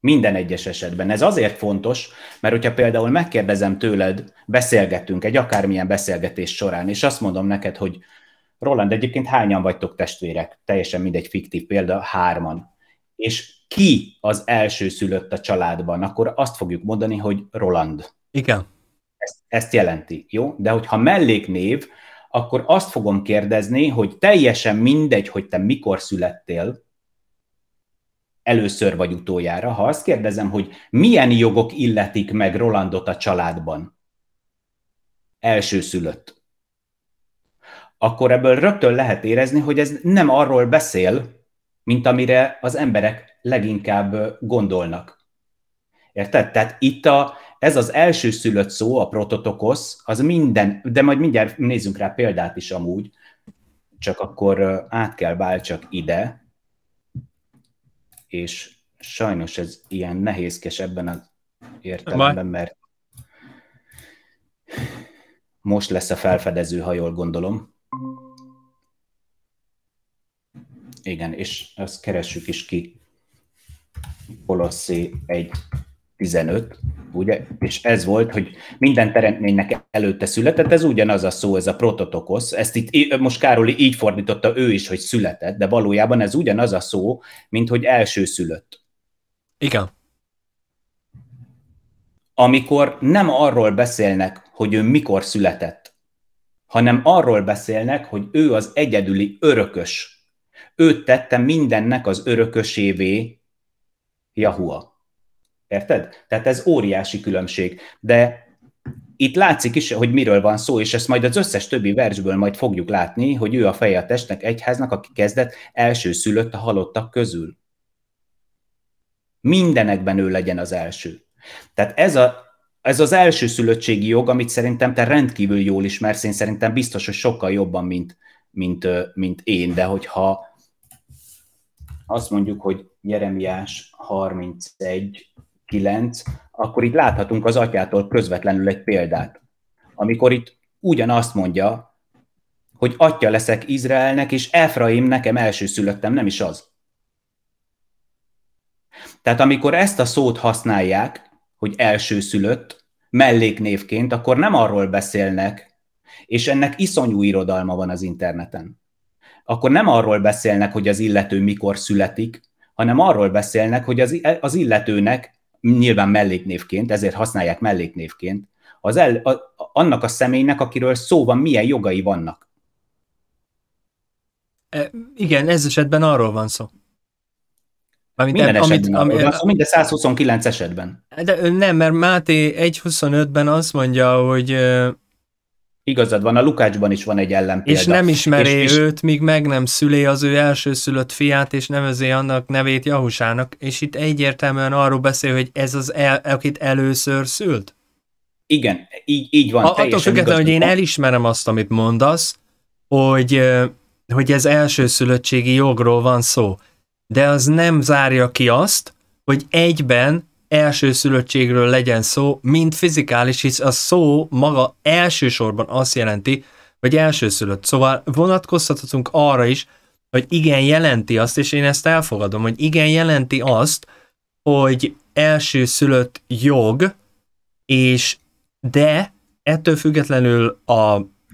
Minden egyes esetben. Ez azért fontos, mert hogyha például megkérdezem tőled, beszélgettünk egy akármilyen beszélgetés során, és azt mondom neked, hogy Roland, egyébként hányan vagytok testvérek? Teljesen mindegy fiktív példa, hárman. És ki az első szülött a családban, akkor azt fogjuk mondani, hogy Roland. Igen. Ezt, ezt jelenti, jó? De hogyha melléknév, akkor azt fogom kérdezni, hogy teljesen mindegy, hogy te mikor születtél, először vagy utoljára, ha azt kérdezem, hogy milyen jogok illetik meg Rolandot a családban, első szülött, akkor ebből rögtön lehet érezni, hogy ez nem arról beszél, mint amire az emberek leginkább gondolnak. Érted? Tehát itt a, ez az első szülött szó, a prototokosz, az minden, de majd mindjárt nézzünk rá példát is amúgy, csak akkor át kell váltsak ide, és sajnos ez ilyen nehézkes ebben az értelemben, mert most lesz a felfedező, ha jól gondolom. Igen, és azt keressük is ki. Kolosszé 1.15, ugye? És ez volt, hogy minden teremtménynek előtte született, ez ugyanaz a szó, ez a prototokos. ezt itt most Károli így fordította ő is, hogy született, de valójában ez ugyanaz a szó, mint hogy első szülött. Igen. Amikor nem arról beszélnek, hogy ő mikor született, hanem arról beszélnek, hogy ő az egyedüli örökös Őt tette mindennek az örökösévé Jahua. Érted? Tehát ez óriási különbség. De itt látszik is, hogy miről van szó, és ezt majd az összes többi versből majd fogjuk látni, hogy ő a feje a testnek, egyháznak, aki kezdett első szülött a halottak közül. Mindenekben ő legyen az első. Tehát ez, a, ez az első szülöttségi jog, amit szerintem te rendkívül jól ismersz, én szerintem biztos, hogy sokkal jobban, mint, mint, mint én, de hogyha azt mondjuk, hogy Jeremiás 31,9, akkor itt láthatunk az atyától közvetlenül egy példát. Amikor itt ugyanazt mondja, hogy atya leszek Izraelnek, és Efraim nekem szülöttem, nem is az. Tehát amikor ezt a szót használják, hogy első szülött, melléknévként, akkor nem arról beszélnek, és ennek iszonyú irodalma van az interneten akkor nem arról beszélnek, hogy az illető mikor születik, hanem arról beszélnek, hogy az, az illetőnek nyilván melléknévként, ezért használják melléknévként, az el, a, annak a személynek, akiről szó van, milyen jogai vannak. E, igen, ez esetben arról van szó. Amit, Minden amit, esetben amit, arról, ami, minden 129 esetben. De nem, mert Máté 1.25-ben azt mondja, hogy Igazad van, a Lukácsban is van egy ellenpélda. És nem ismeri és, és... őt, míg meg nem szülé az ő elsőszülött fiát, és nevezi annak nevét Jahusának, és itt egyértelműen arról beszél, hogy ez az, el, akit először szült? Igen, így, így van. A, attól függetlenül, hogy én elismerem azt, amit mondasz, hogy, hogy ez elsőszülöttségi jogról van szó, de az nem zárja ki azt, hogy egyben elsőszülöttségről legyen szó, mint fizikális, hisz a szó maga elsősorban azt jelenti, hogy elsőszülött. Szóval vonatkoztathatunk arra is, hogy igen jelenti azt, és én ezt elfogadom, hogy igen jelenti azt, hogy elsőszülött jog, és de ettől függetlenül a,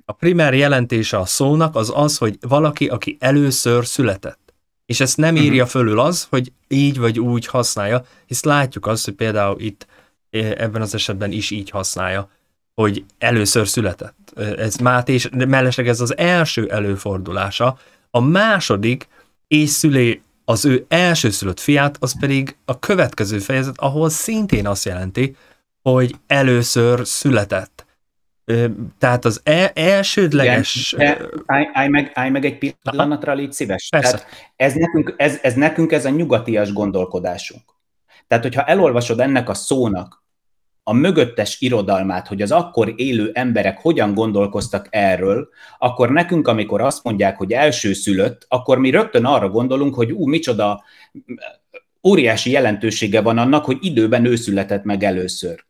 a primár jelentése a szónak az az, hogy valaki, aki először született. És ezt nem írja mhm. fölül az, hogy így vagy úgy használja, hisz látjuk azt, hogy például itt eh, ebben az esetben is így használja, hogy először született. Ez Máté, és mellesleg ez az első előfordulása. A második és szülé az ő szülött fiát, az pedig a következő fejezet, ahol szintén azt jelenti, hogy először született. Tehát az e- elsődleges... Igen, állj, állj, meg, állj meg egy pillanatra, légy szíves. Tehát ez nekünk ez, ez nekünk ez a nyugatias gondolkodásunk. Tehát, hogyha elolvasod ennek a szónak a mögöttes irodalmát, hogy az akkor élő emberek hogyan gondolkoztak erről, akkor nekünk, amikor azt mondják, hogy első szülött, akkor mi rögtön arra gondolunk, hogy ú, micsoda óriási jelentősége van annak, hogy időben ő született meg először.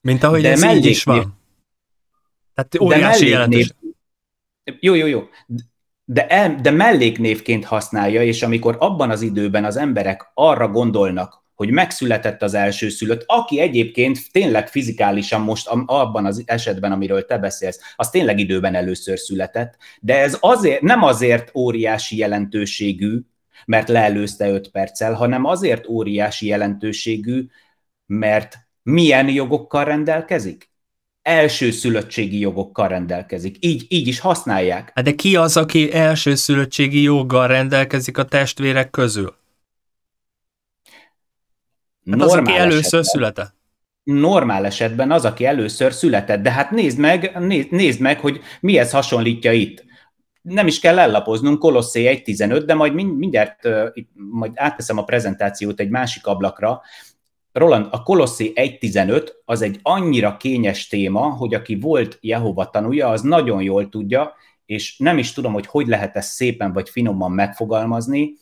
Mint ahogy De ez így is van. Tehát óriási jelentőség. Jó, jó, jó. De, el, de melléknévként használja, és amikor abban az időben az emberek arra gondolnak, hogy megszületett az első szülött, aki egyébként tényleg fizikálisan most abban az esetben, amiről te beszélsz, az tényleg időben először született, de ez azért, nem azért óriási jelentőségű, mert leelőzte 5 perccel, hanem azért óriási jelentőségű, mert milyen jogokkal rendelkezik? első szülöttségi jogokkal rendelkezik. Így, így is használják. Hát de ki az, aki első szülöttségi joggal rendelkezik a testvérek közül? Hát az, aki először esetben, született? Normál esetben az, aki először született. De hát nézd meg, nézd, nézd meg, hogy mihez hasonlítja itt. Nem is kell ellapoznunk, Kolosszé 1.15, de majd mindjárt majd átteszem a prezentációt egy másik ablakra, Roland, a Kolossi 1.15 az egy annyira kényes téma, hogy aki volt Jehova tanúja, az nagyon jól tudja, és nem is tudom, hogy hogy lehet ezt szépen vagy finoman megfogalmazni,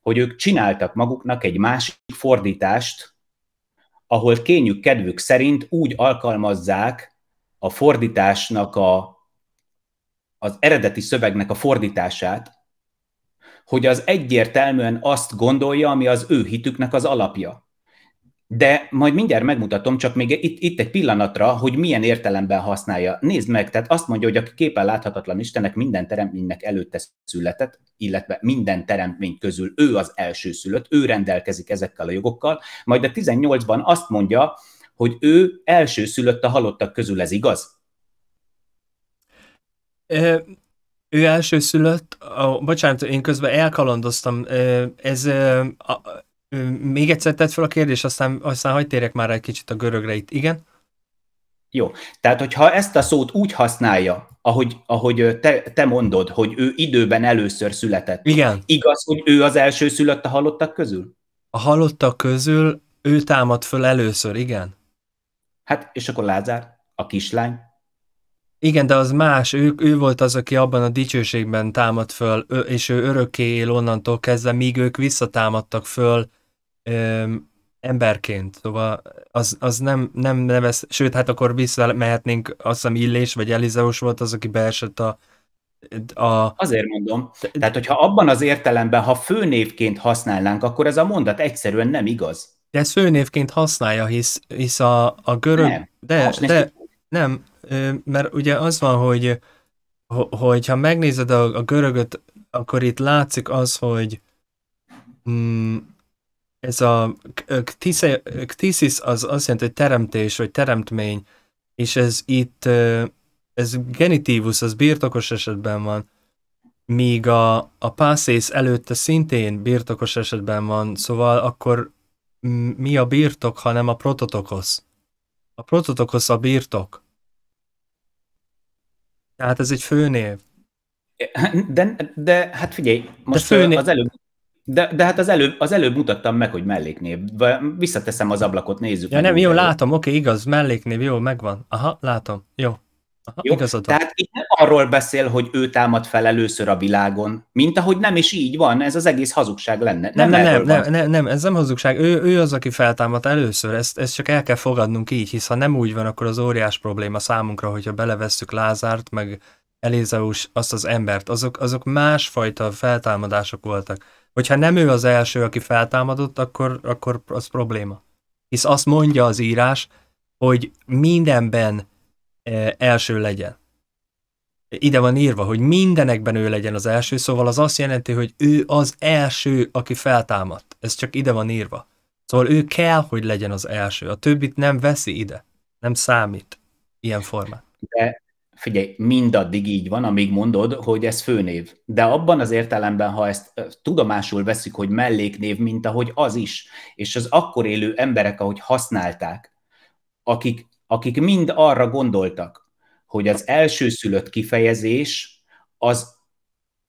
hogy ők csináltak maguknak egy másik fordítást, ahol kényük kedvük szerint úgy alkalmazzák a fordításnak a, az eredeti szövegnek a fordítását, hogy az egyértelműen azt gondolja, ami az ő hitüknek az alapja. De majd mindjárt megmutatom, csak még itt, itt egy pillanatra, hogy milyen értelemben használja. Nézd meg, tehát azt mondja, hogy a képen láthatatlan Istennek minden teremtménynek előtte született, illetve minden teremtmény közül ő az első szülött, ő rendelkezik ezekkel a jogokkal, majd a 18-ban azt mondja, hogy ő első szülött a halottak közül, ez igaz? Ö, ő első szülött, oh, bocsánat, én közben elkalandoztam, ez a, még egyszer tett fel a kérdés, aztán, aztán hagyd térek már egy kicsit a görögre itt. Igen? Jó. Tehát, hogyha ezt a szót úgy használja, ahogy, ahogy te, te mondod, hogy ő időben először született. Igen. Igaz, hogy ő az első szülött a halottak közül? A halottak közül ő támad föl először, igen. Hát, és akkor Lázár, a kislány? Igen, de az más, ő, ő volt az, aki abban a dicsőségben támadt föl, és ő örökké él onnantól kezdve, míg ők visszatámadtak föl ö, emberként, szóval az, az nem, nem nevez, sőt, hát akkor mehetnénk, azt hiszem Illés vagy Elizeus volt az, aki beesett a, a... Azért mondom, tehát hogyha abban az értelemben, ha főnévként használnánk, akkor ez a mondat egyszerűen nem igaz. De ezt főnévként használja, hisz, hisz a, a görög... Nem, de, Most de, nézd. nem, mert ugye az van, hogy hogy ha megnézed a, a görögöt, akkor itt látszik az, hogy mm, ez a ktisis az azt jelenti, hogy teremtés, vagy teremtmény, és ez itt, ez genitívus, az birtokos esetben van, míg a, a pászész előtte szintén birtokos esetben van, szóval akkor mi a birtok, hanem a prototokosz. A prototokosz a birtok. Tehát ez egy főnév. De, de hát figyelj, most de főnév... az előbb de, de hát az előbb, az előbb mutattam meg, hogy melléknév. Visszateszem az ablakot, nézzük. Ja, nem, jó, előbb. látom, oké, igaz, melléknév, jó, megvan. Aha, látom, jó. Aha, jó, igazad van. Tehát itt nem arról beszél, hogy ő támad fel először a világon, mint ahogy nem is így van, ez az egész hazugság lenne. Nem, nem, nem, nem, nem, nem, ez nem hazugság, ő, ő az, aki feltámad először, ezt, ezt csak el kell fogadnunk így, hisz ha nem úgy van, akkor az óriás probléma számunkra, hogyha belevesszük Lázárt, meg Elézeus, azt az embert, azok, azok másfajta feltámadások voltak hogyha nem ő az első, aki feltámadott, akkor, akkor az probléma. Hisz azt mondja az írás, hogy mindenben e, első legyen. Ide van írva, hogy mindenekben ő legyen az első, szóval az azt jelenti, hogy ő az első, aki feltámadt. Ez csak ide van írva. Szóval ő kell, hogy legyen az első. A többit nem veszi ide. Nem számít ilyen formán. De figyelj, mindaddig így van, amíg mondod, hogy ez főnév. De abban az értelemben, ha ezt tudomásul veszik, hogy melléknév, mint ahogy az is, és az akkor élő emberek, ahogy használták, akik, akik mind arra gondoltak, hogy az elsőszülött kifejezés az,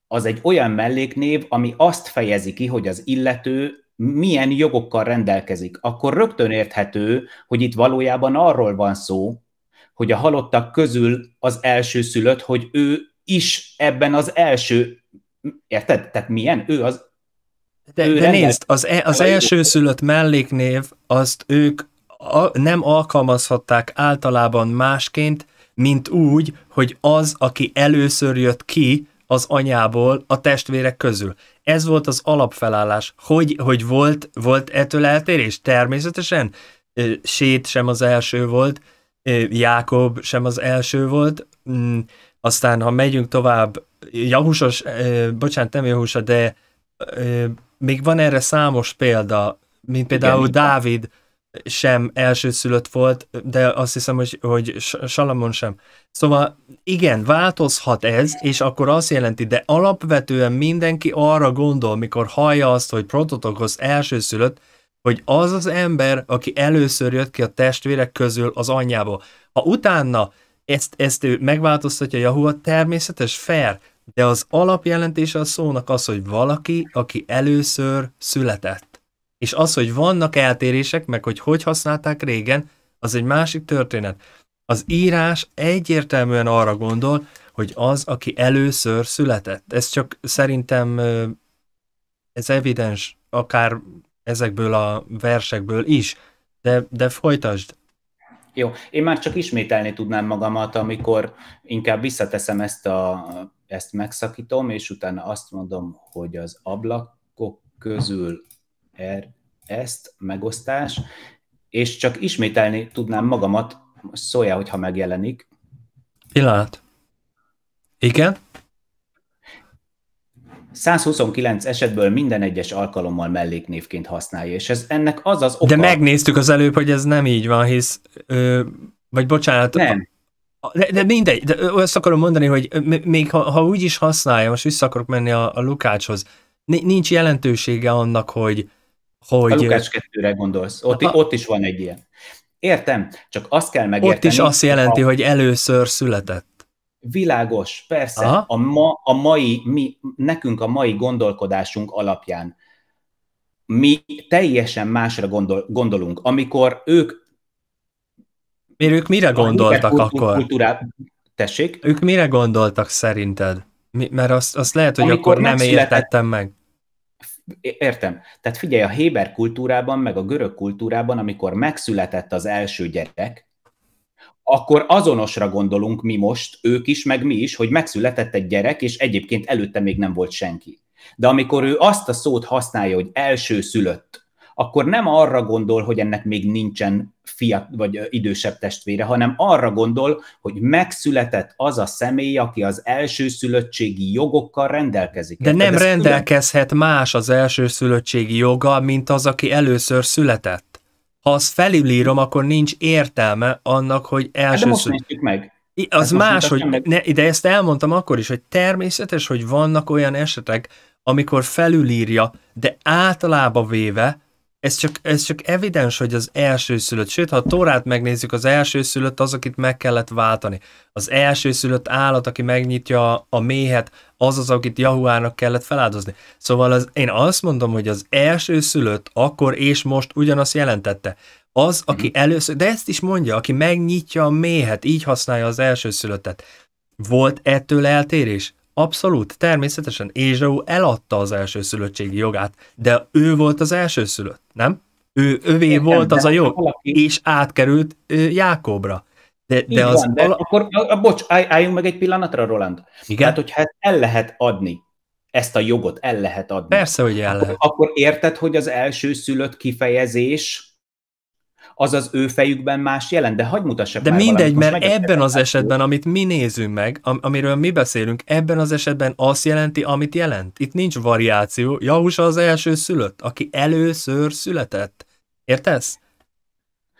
az egy olyan melléknév, ami azt fejezi ki, hogy az illető milyen jogokkal rendelkezik, akkor rögtön érthető, hogy itt valójában arról van szó, hogy a halottak közül az első szülött, hogy ő is ebben az első, érted? Tehát milyen? Ő az... De, ő de nézd, az, e, az első szülött melléknév, azt ők a, nem alkalmazhatták általában másként, mint úgy, hogy az, aki először jött ki az anyából a testvérek közül. Ez volt az alapfelállás. Hogy, hogy volt, volt ettől eltérés? Természetesen sét sem az első volt, Jákob sem az első volt, mm, aztán ha megyünk tovább, Jahusos, bocsánat, nem Jahusa, de még van erre számos példa, mint például Igen, Dávid sem elsőszülött volt, de azt hiszem, hogy, hogy Salamon sem. Szóval igen, változhat ez, és akkor azt jelenti, de alapvetően mindenki arra gondol, mikor hallja azt, hogy prototokos elsőszülött, hogy az az ember, aki először jött ki a testvérek közül az anyjából, ha utána ezt, ezt ő megváltoztatja Jahua, természetes, fair, de az alapjelentése a szónak az, hogy valaki, aki először született. És az, hogy vannak eltérések, meg hogy hogy használták régen, az egy másik történet. Az írás egyértelműen arra gondol, hogy az, aki először született. Ez csak szerintem ez evidens, akár ezekből a versekből is, de, de folytasd. Jó, én már csak ismételni tudnám magamat, amikor inkább visszateszem ezt a ezt megszakítom, és utána azt mondom, hogy az ablakok közül er, ezt megosztás, és csak ismételni tudnám magamat, szója, hogyha megjelenik. Pillanat. Igen? 129 esetből minden egyes alkalommal melléknévként használja, és ez ennek az az oka... De megnéztük az előbb, hogy ez nem így van, hisz... Ö, vagy bocsánat... Nem. De, de mindegy, de azt akarom mondani, hogy még ha, ha úgy is használja, most vissza akarok menni a, a Lukácshoz, nincs jelentősége annak, hogy... hogy a Lukács 2-re gondolsz, ott, a... ott is van egy ilyen. Értem, csak azt kell megérteni... Ott is azt jelenti, ha... hogy először született. Világos, persze. A, ma, a mai, mi, nekünk a mai gondolkodásunk alapján mi teljesen másra gondol, gondolunk. Amikor ők... Miért ők mire gondoltak kultúr, akkor? Kultúrá... Tessék? Ők mire gondoltak szerinted? Mi, mert azt, azt lehet, hogy Amikor akkor nem megszületett... értettem meg. Értem. Tehát figyelj, a héber kultúrában, meg a görög kultúrában, amikor megszületett az első gyerek, akkor azonosra gondolunk mi most, ők is, meg mi is, hogy megszületett egy gyerek, és egyébként előtte még nem volt senki. De amikor ő azt a szót használja, hogy első szülött, akkor nem arra gondol, hogy ennek még nincsen fiat vagy idősebb testvére, hanem arra gondol, hogy megszületett az a személy, aki az elsőszülöttségi jogokkal rendelkezik. De nem rendelkezhet külön... más az elsőszülöttségi joga, mint az, aki először született ha azt felülírom, akkor nincs értelme annak, hogy elsőször... Hát de most néztük meg. I, hát az hát más, hogy ne, de ezt elmondtam akkor is, hogy természetes, hogy vannak olyan esetek, amikor felülírja, de általában véve ez csak, ez csak evidens, hogy az elsőszülött, sőt, ha a Tórát megnézzük, az elsőszülött az, akit meg kellett váltani. Az elsőszülött állat, aki megnyitja a méhet, az az, akit Jahuának kellett feláldozni. Szóval az, én azt mondom, hogy az elsőszülött akkor és most ugyanazt jelentette. Az, aki mhm. először, de ezt is mondja, aki megnyitja a méhet, így használja az elsőszülöttet. Volt ettől eltérés? Abszolút, természetesen Ézsau eladta az első szülöttségi jogát, de ő volt az első szülött, nem? Ő, övé Én volt nem, az a hát jog, valaki... és átkerült ő, Jákobra. De, de az van, de ala... akkor, a, a, bocs, állj, álljunk meg egy pillanatra, Roland. Igen? Hát, hogyha el lehet adni, ezt a jogot el lehet adni. Persze, hogy el akkor, lehet. Akkor, akkor érted, hogy az első szülött kifejezés az az ő fejükben más jelent, de hagyd mutassak De mindegy, valamit, mert ebben az esetben, amit mi nézünk meg, am- amiről mi beszélünk, ebben az esetben azt jelenti, amit jelent. Itt nincs variáció. Jahusa az első szülött, aki először született. Értesz?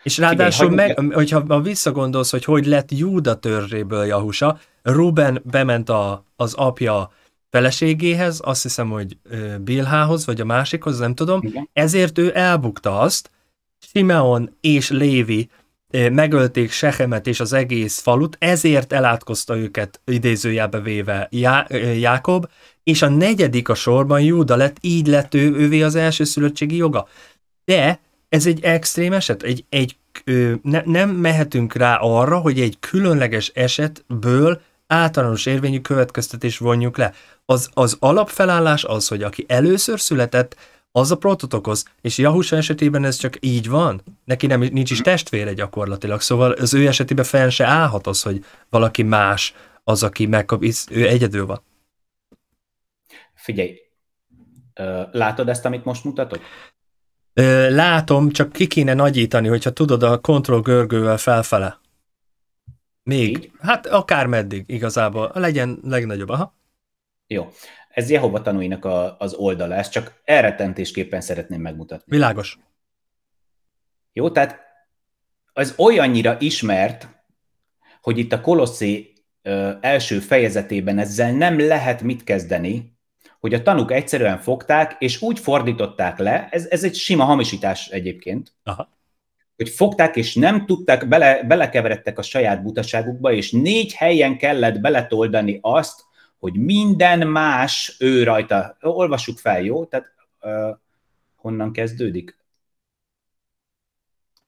És ráadásul, Figyelj, meg, hagyom. hogyha visszagondolsz, hogy hogy lett Júda törzséből Jahusa, Ruben bement a, az apja feleségéhez, azt hiszem, hogy Bilhához, vagy a másikhoz, nem tudom, Igen. ezért ő elbukta azt, Simeon és Lévi eh, megölték Sechemet és az egész falut, ezért elátkozta őket idézőjelbe véve Já- eh, Jákob, és a negyedik a sorban Júda lett, így lett ő, ővé az szülöttségi joga. De ez egy extrém eset, egy, egy ö, ne, nem mehetünk rá arra, hogy egy különleges esetből általános érvényű következtetés vonjuk le. Az, az alapfelállás az, hogy aki először született, az a protot okoz, és Yahoo esetében ez csak így van. Neki nem, nincs is testvére gyakorlatilag, szóval az ő esetében fel se állhat az, hogy valaki más az, aki megkap, ő egyedül van. Figyelj, látod ezt, amit most mutatok? Látom, csak ki kéne nagyítani, hogyha tudod a kontroll görgővel felfele. Még. Így? Hát akár meddig igazából. Legyen legnagyobb, aha. Jó ez Jehova tanúinak a, az oldala, ezt csak elretentésképpen szeretném megmutatni. Világos. Jó, tehát ez olyannyira ismert, hogy itt a koloszi ö, első fejezetében ezzel nem lehet mit kezdeni, hogy a tanuk egyszerűen fogták, és úgy fordították le, ez, ez egy sima hamisítás egyébként, Aha. hogy fogták, és nem tudták, bele, belekeveredtek a saját butaságukba, és négy helyen kellett beletoldani azt, hogy minden más ő rajta. Olvassuk fel, jó? Tehát uh, honnan kezdődik?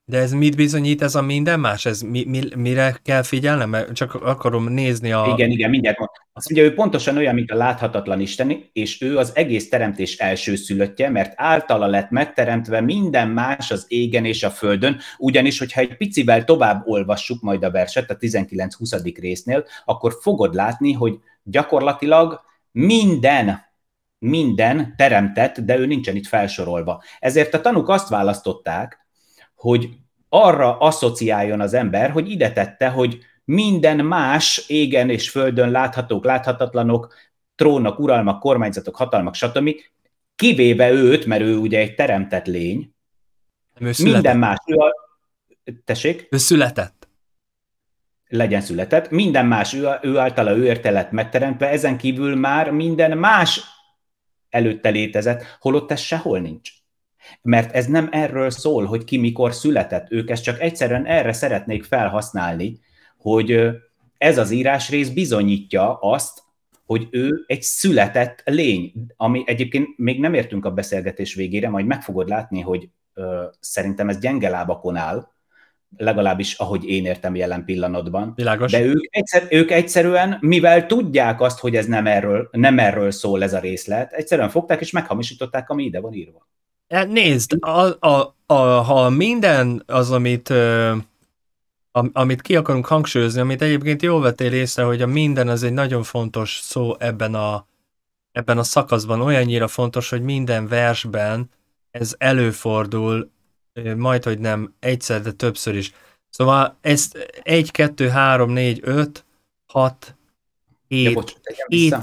De ez mit bizonyít ez a minden más? Ez mi, mi, mire kell figyelnem? Mert csak akarom nézni a... Igen, igen, mindjárt mondom. Azt mondja, ő pontosan olyan, mint a láthatatlan Isten, és ő az egész teremtés első szülöttje, mert általa lett megteremtve minden más az égen és a földön, ugyanis, hogyha egy picivel tovább olvassuk majd a verset a 19-20. résznél, akkor fogod látni, hogy gyakorlatilag minden minden teremtett, de ő nincsen itt felsorolva. Ezért a tanúk azt választották, hogy arra asszociáljon az ember, hogy ide tette, hogy minden más égen és földön láthatók, láthatatlanok, trónok, uralmak, kormányzatok, hatalmak, stb. Kivéve őt, mert ő ugye egy teremtett lény. Ő minden más. Ő a... Tessék? Ő született. Legyen született. Minden más ő, ő általa ő érte lett megteremtve, ezen kívül már minden más előtte létezett, holott ez sehol nincs. Mert ez nem erről szól, hogy ki mikor született. Ők ezt csak egyszerűen erre szeretnék felhasználni, hogy ez az írásrész bizonyítja azt, hogy ő egy született lény, ami egyébként még nem értünk a beszélgetés végére, majd meg fogod látni, hogy ö, szerintem ez gyenge lábakon áll, legalábbis ahogy én értem jelen pillanatban. Világos. De ők, egyszer, ők egyszerűen, mivel tudják azt, hogy ez nem erről, nem erről szól ez a részlet, egyszerűen fogták és meghamisították, ami ide van írva. E, nézd, a, a, a, ha minden az, amit, ö, am, amit ki akarunk hangsúlyozni, amit egyébként jól vettél észre, hogy a minden az egy nagyon fontos szó ebben a, ebben a szakaszban, olyannyira fontos, hogy minden versben ez előfordul, majd, hogy nem egyszer, de többször is. Szóval ezt 1, 2, 3, 4, 5, 6, 7, ja, bocs, 7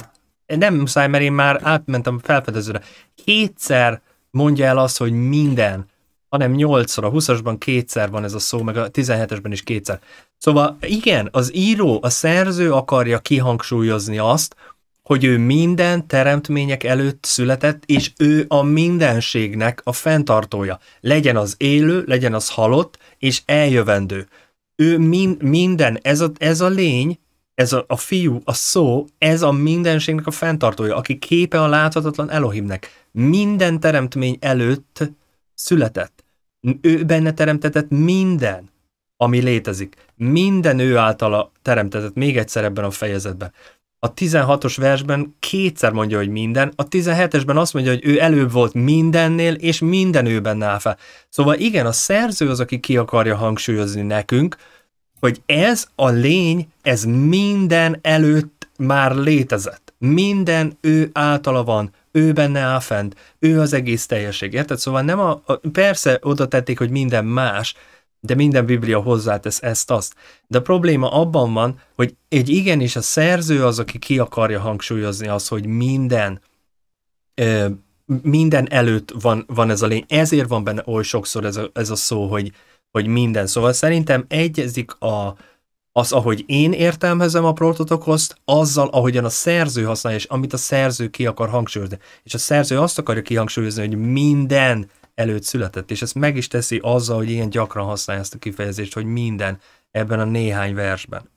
nem muszáj, mert én már átmentem a felfedezőre. Hétszer mondja el azt, hogy minden, hanem 8-szor, a 20-asban kétszer van ez a szó, meg a 17-esben is kétszer. Szóval igen, az író, a szerző akarja kihangsúlyozni azt, hogy ő minden teremtmények előtt született, és ő a mindenségnek a fenntartója. Legyen az élő, legyen az halott, és eljövendő. Ő min, minden, ez a, ez a lény, ez a, a fiú, a szó, ez a mindenségnek a fenntartója, aki képe a láthatatlan Elohimnek minden teremtmény előtt született. Ő benne teremtetett minden, ami létezik. Minden ő általa teremtetett, még egyszer ebben a fejezetben. A 16-os versben kétszer mondja, hogy minden, a 17-esben azt mondja, hogy ő előbb volt mindennél, és minden ő benne áll fel. Szóval igen, a szerző az, aki ki akarja hangsúlyozni nekünk, hogy ez a lény, ez minden előtt már létezett. Minden ő általa van ő benne áll fent, ő az egész teljeség, érted? Szóval nem a, a persze oda tették, hogy minden más, de minden biblia hozzátesz ezt-azt. De a probléma abban van, hogy egy igenis a szerző az, aki ki akarja hangsúlyozni az, hogy minden ö, minden előtt van, van ez a lény. Ezért van benne oly sokszor ez a, ez a szó, hogy, hogy minden. Szóval szerintem egyezik a, az, ahogy én értelmezem a protokollt, azzal, ahogyan a szerző használja, és amit a szerző ki akar hangsúlyozni. És a szerző azt akarja kihangsúlyozni, hogy minden előtt született, és ezt meg is teszi azzal, hogy ilyen gyakran használja ezt a kifejezést, hogy minden ebben a néhány versben.